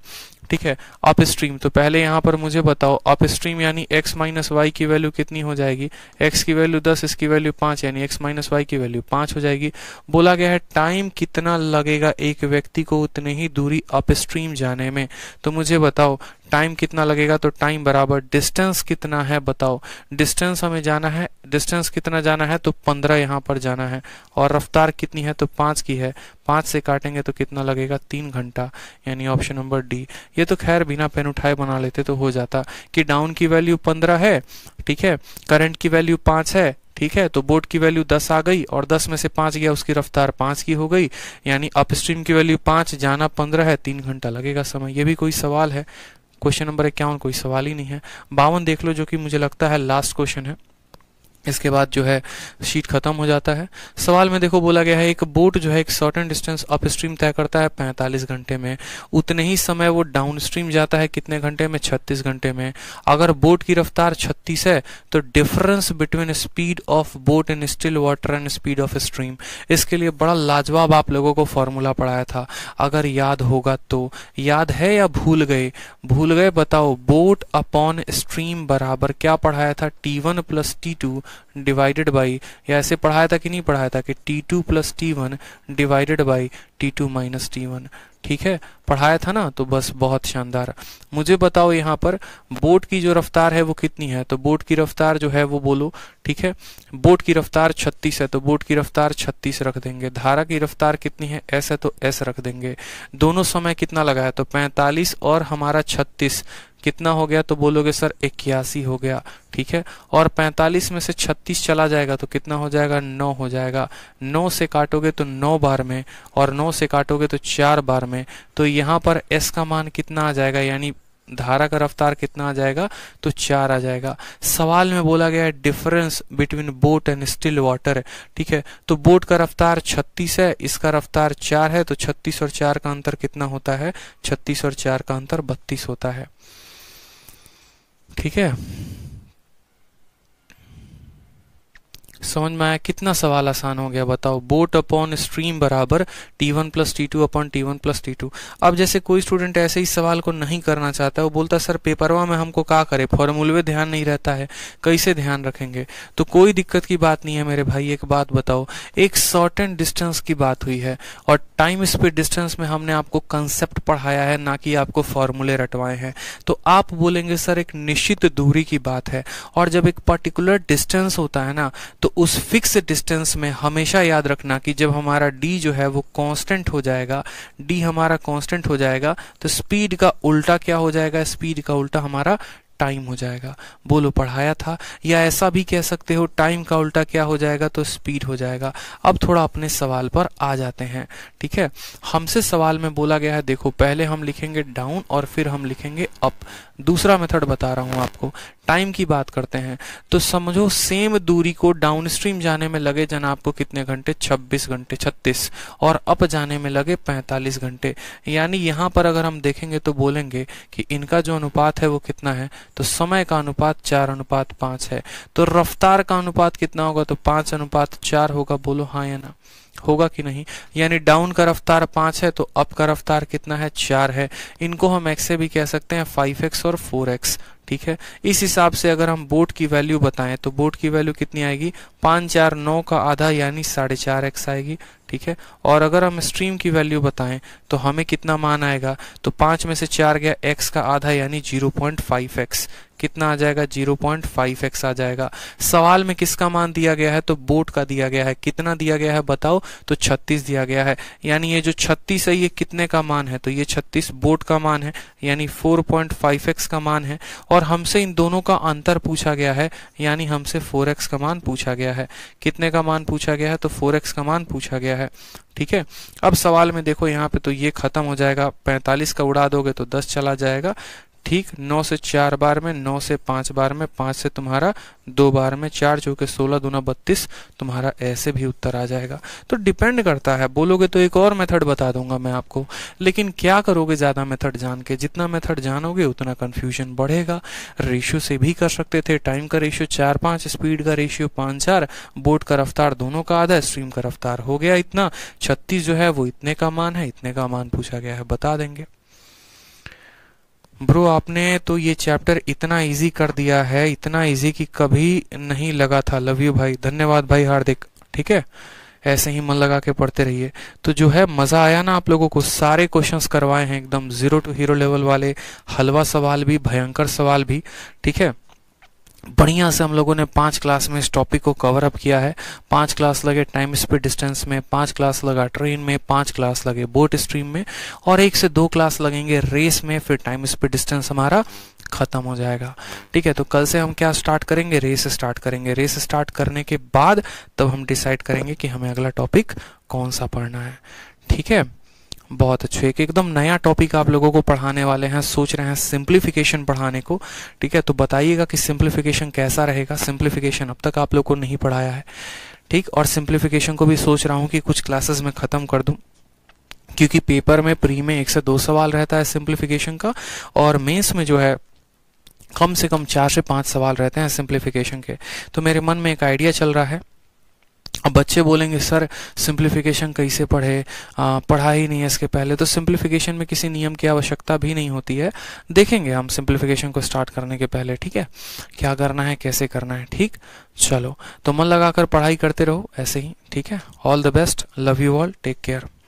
ठीक है अप स्ट्रीम तो पहले यहाँ पर मुझे बताओ अप स्ट्रीम यानी x माइनस वाई की वैल्यू कितनी हो जाएगी x की वैल्यू 10 इसकी वैल्यू 5 यानी x माइनस वाई की वैल्यू 5 हो जाएगी बोला गया है टाइम कितना लगेगा एक व्यक्ति को उतने ही दूरी अप स्ट्रीम जाने में तो मुझे बताओ टाइम कितना लगेगा तो टाइम बराबर डिस्टेंस कितना है बताओ डिस्टेंस हमें जाना है डिस्टेंस कितना जाना है तो पंद्रह यहाँ पर जाना है और रफ्तार कितनी है तो पाँच की है पाँच से काटेंगे तो कितना लगेगा तीन घंटा यानी ऑप्शन नंबर डी ये तो खैर बिना पेन उठाए बना लेते तो हो जाता कि डाउन की वैल्यू पंद्रह है ठीक है करंट की वैल्यू पाँच है ठीक है तो बोट की वैल्यू दस आ गई और दस में से पांच गया उसकी रफ्तार पांच की हो गई यानी अपस्ट्रीम की वैल्यू पांच जाना पंद्रह है तीन घंटा लगेगा समय ये भी कोई सवाल है क्वेश्चन नंबर इक्यावन कोई सवाल ही नहीं है बावन देख लो जो कि मुझे लगता है लास्ट क्वेश्चन है इसके बाद जो है शीट खत्म हो जाता है सवाल में देखो बोला गया है एक बोट जो है एक सर्टन डिस्टेंस अप स्ट्रीम तय करता है 45 घंटे में उतने ही समय वो डाउन स्ट्रीम जाता है कितने घंटे में 36 घंटे में अगर बोट की रफ्तार 36 है तो difference between speed of boat in still water and speed of stream इसके लिए बड़ा लाजवाब आप लोगों को फॉर्मूला पढ़ाया था अगर याद होगा तो याद है या भूल गए भूल गए बताओ बोट अपॉन स्ट्रीम बराबर क्या पढ़ाया था t one plus t two divided by या ऐसे पढ़ाया था कि नहीं पढ़ाया था कि t two plus t one divided by t two minus t one ठीक है पढ़ाया था ना तो बस बहुत शानदार मुझे बताओ यहाँ पर बोट की जो रफ्तार है वो कितनी है तो बोट की रफ्तार जो है वो बोलो ठीक है बोट की रफ्तार 36 है तो बोट की रफ्तार 36 रख देंगे धारा की रफ्तार कितनी है एस है तो एस रख देंगे दोनों समय कितना लगा है तो 45 और हमारा 36 कितना हो गया तो बोलोगे सर इक्यासी हो गया ठीक है और 45 में से 36 चला जाएगा तो कितना हो जाएगा 9 हो जाएगा 9 से काटोगे तो 9 बार में और 9 से काटोगे तो 4 बार में तो यहाँ पर s का मान कितना आ जाएगा यानी धारा का रफ्तार कितना आ जाएगा तो चार आ जाएगा सवाल में बोला गया है difference between boat and still water ठीक है तो बोट का रफ्तार 36 है इसका रफ्तार चार है तो 36 और चार का अंतर कितना होता है 36 और चार का अंतर 32 होता है ठीक है समझ में आया कितना सवाल आसान हो गया बताओ बोट अपॉन स्ट्रीम बराबर t one plus t two upon t one plus t two अब जैसे कोई स्टूडेंट ऐसे ही सवाल को नहीं करना चाहता वो बोलता सर पेपरवा में हमको क्या करे फॉर्मूलवे ध्यान नहीं रहता है कैसे ध्यान रखेंगे तो कोई दिक्कत की बात नहीं है मेरे भाई एक बात बताओ एक शॉर्ट एंड डिस्टेंस की बात हुई है और टाइम स्पीड डिस्टेंस में हमने आपको कंसेप्ट पढ़ाया है ना कि आपको फॉर्मूले रटवाए हैं तो आप बोलेंगे सर एक निश्चित दूरी की बात है और जब एक पर्टिकुलर डिस्टेंस होता है ना तो उस फिक्स डिस्टेंस में हमेशा याद रखना कि जब हमारा डी जो है वो कांस्टेंट हो जाएगा डी हमारा कांस्टेंट हो जाएगा तो स्पीड का उल्टा क्या हो जाएगा स्पीड का उल्टा हमारा टाइम हो जाएगा बोलो पढ़ाया था या ऐसा भी कह सकते हो टाइम का उल्टा क्या हो जाएगा तो स्पीड हो जाएगा अब थोड़ा अपने सवाल पर आ जाते हैं ठीक है हमसे सवाल में बोला गया है देखो पहले हम लिखेंगे डाउन और फिर हम लिखेंगे अप दूसरा मेथड बता रहा हूं आपको टाइम की बात करते हैं तो समझो सेम दूरी को डाउन स्ट्रीम जाने में लगे जना आपको कितने घंटे 26 घंटे 36 और अप जाने में लगे 45 घंटे यानी यहाँ पर अगर हम देखेंगे तो बोलेंगे कि इनका जो अनुपात है वो कितना है तो समय का अनुपात चार अनुपात पाँच है तो रफ्तार का अनुपात कितना होगा तो पाँच अनुपात चार होगा बोलो हाँ या ना होगा कि नहीं यानी डाउन का रफ्तार पांच है तो अप का रफ्तार कितना है चार है इनको हम एक्स से भी कह सकते हैं फाइव एक्स और फोर एक्स ठीक है इस हिसाब से अगर हम बोट की वैल्यू बताएं तो बोट की वैल्यू कितनी आएगी पांच चार नौ का आधा यानी साढ़े चार एक्स आएगी ठीक है और अगर हम स्ट्रीम की वैल्यू बताएं तो हमें कितना मान आएगा तो पांच में से चार गया एक्स का आधा यानी जीरो पॉइंट फाइव एक्स कितना आ जाएगा जीरो पॉइंट फाइव एक्स आ जाएगा सवाल में किसका मान दिया गया है तो बोट का दिया गया है कितना दिया गया है बताओ तो छत्तीस दिया गया है यानी ये जो छत्तीस है ये कितने का मान है तो ये छत्तीस बोट का मान है यानी एक्स का मान है और हमसे इन दोनों का अंतर पूछा गया है यानी हमसे फोर एक्स का मान पूछा गया है कितने का मान पूछा गया है तो फोर एक्स का मान पूछा गया है ठीक है अब सवाल में देखो यहाँ पे तो ये खत्म हो जाएगा पैंतालीस का उड़ा दोगे तो दस चला जाएगा ठीक नौ से चार बार में नौ से पांच बार में पांच से तुम्हारा दो बार में चार चौके सोलह दूना बत्तीस तुम्हारा ऐसे भी उत्तर आ जाएगा तो डिपेंड करता है बोलोगे तो एक और मेथड बता दूंगा मैं आपको लेकिन क्या करोगे ज़्यादा मेथड जान के जितना मेथड जानोगे उतना कन्फ्यूजन बढ़ेगा रेशियो से भी कर सकते थे टाइम का रेशियो चार पांच स्पीड का रेशियो पांच चार बोट का रफ्तार दोनों का आधा स्ट्रीम का रफ्तार हो गया इतना छत्तीस जो है वो इतने का मान है इतने का मान पूछा गया है बता देंगे ब्रो आपने तो ये चैप्टर इतना इजी कर दिया है इतना इजी कि कभी नहीं लगा था लव यू भाई धन्यवाद भाई हार्दिक ठीक है ऐसे ही मन लगा के पढ़ते रहिए तो जो है मज़ा आया ना आप लोगों को सारे क्वेश्चंस करवाए हैं एकदम ज़ीरो टू हीरो लेवल वाले हलवा सवाल भी भयंकर सवाल भी ठीक है बढ़िया से हम लोगों ने पांच क्लास में इस टॉपिक को कवर अप किया है पांच क्लास लगे टाइम स्पीड डिस्टेंस में पांच क्लास लगा ट्रेन में पांच क्लास लगे बोट स्ट्रीम में और एक से दो क्लास लगेंगे रेस में फिर टाइम स्पीड डिस्टेंस हमारा खत्म हो जाएगा ठीक है तो कल से हम क्या स्टार्ट करेंगे रेस स्टार्ट करेंगे रेस स्टार्ट करने के बाद तब हम डिसाइड करेंगे कि हमें अगला टॉपिक कौन सा पढ़ना है ठीक है बहुत अच्छे एक एकदम नया टॉपिक आप लोगों को पढ़ाने वाले हैं सोच रहे हैं सिंप्लीफिकेशन पढ़ाने को ठीक है तो बताइएगा कि सिंप्लीफिकेशन कैसा रहेगा सिंप्लीफिकेशन अब तक आप लोग को नहीं पढ़ाया है ठीक और सिंप्लीफिकेशन को भी सोच रहा हूँ कि कुछ क्लासेस में ख़त्म कर दूँ क्योंकि पेपर में प्री में एक से दो सवाल रहता है सिंप्लीफिकेशन का और मेन्स में जो है कम से कम चार से पाँच सवाल रहते हैं सिंप्लीफिकेशन के तो मेरे मन में एक आइडिया चल रहा है अब बच्चे बोलेंगे सर सिंप्लीफिकेशन कैसे पढ़े आ, पढ़ा ही नहीं है इसके पहले तो सिंप्लीफिकेशन में किसी नियम की आवश्यकता भी नहीं होती है देखेंगे हम सिंप्लीफिकेशन को स्टार्ट करने के पहले ठीक है क्या करना है कैसे करना है ठीक चलो तो मन लगाकर पढ़ाई करते रहो ऐसे ही ठीक है all the best love you all take care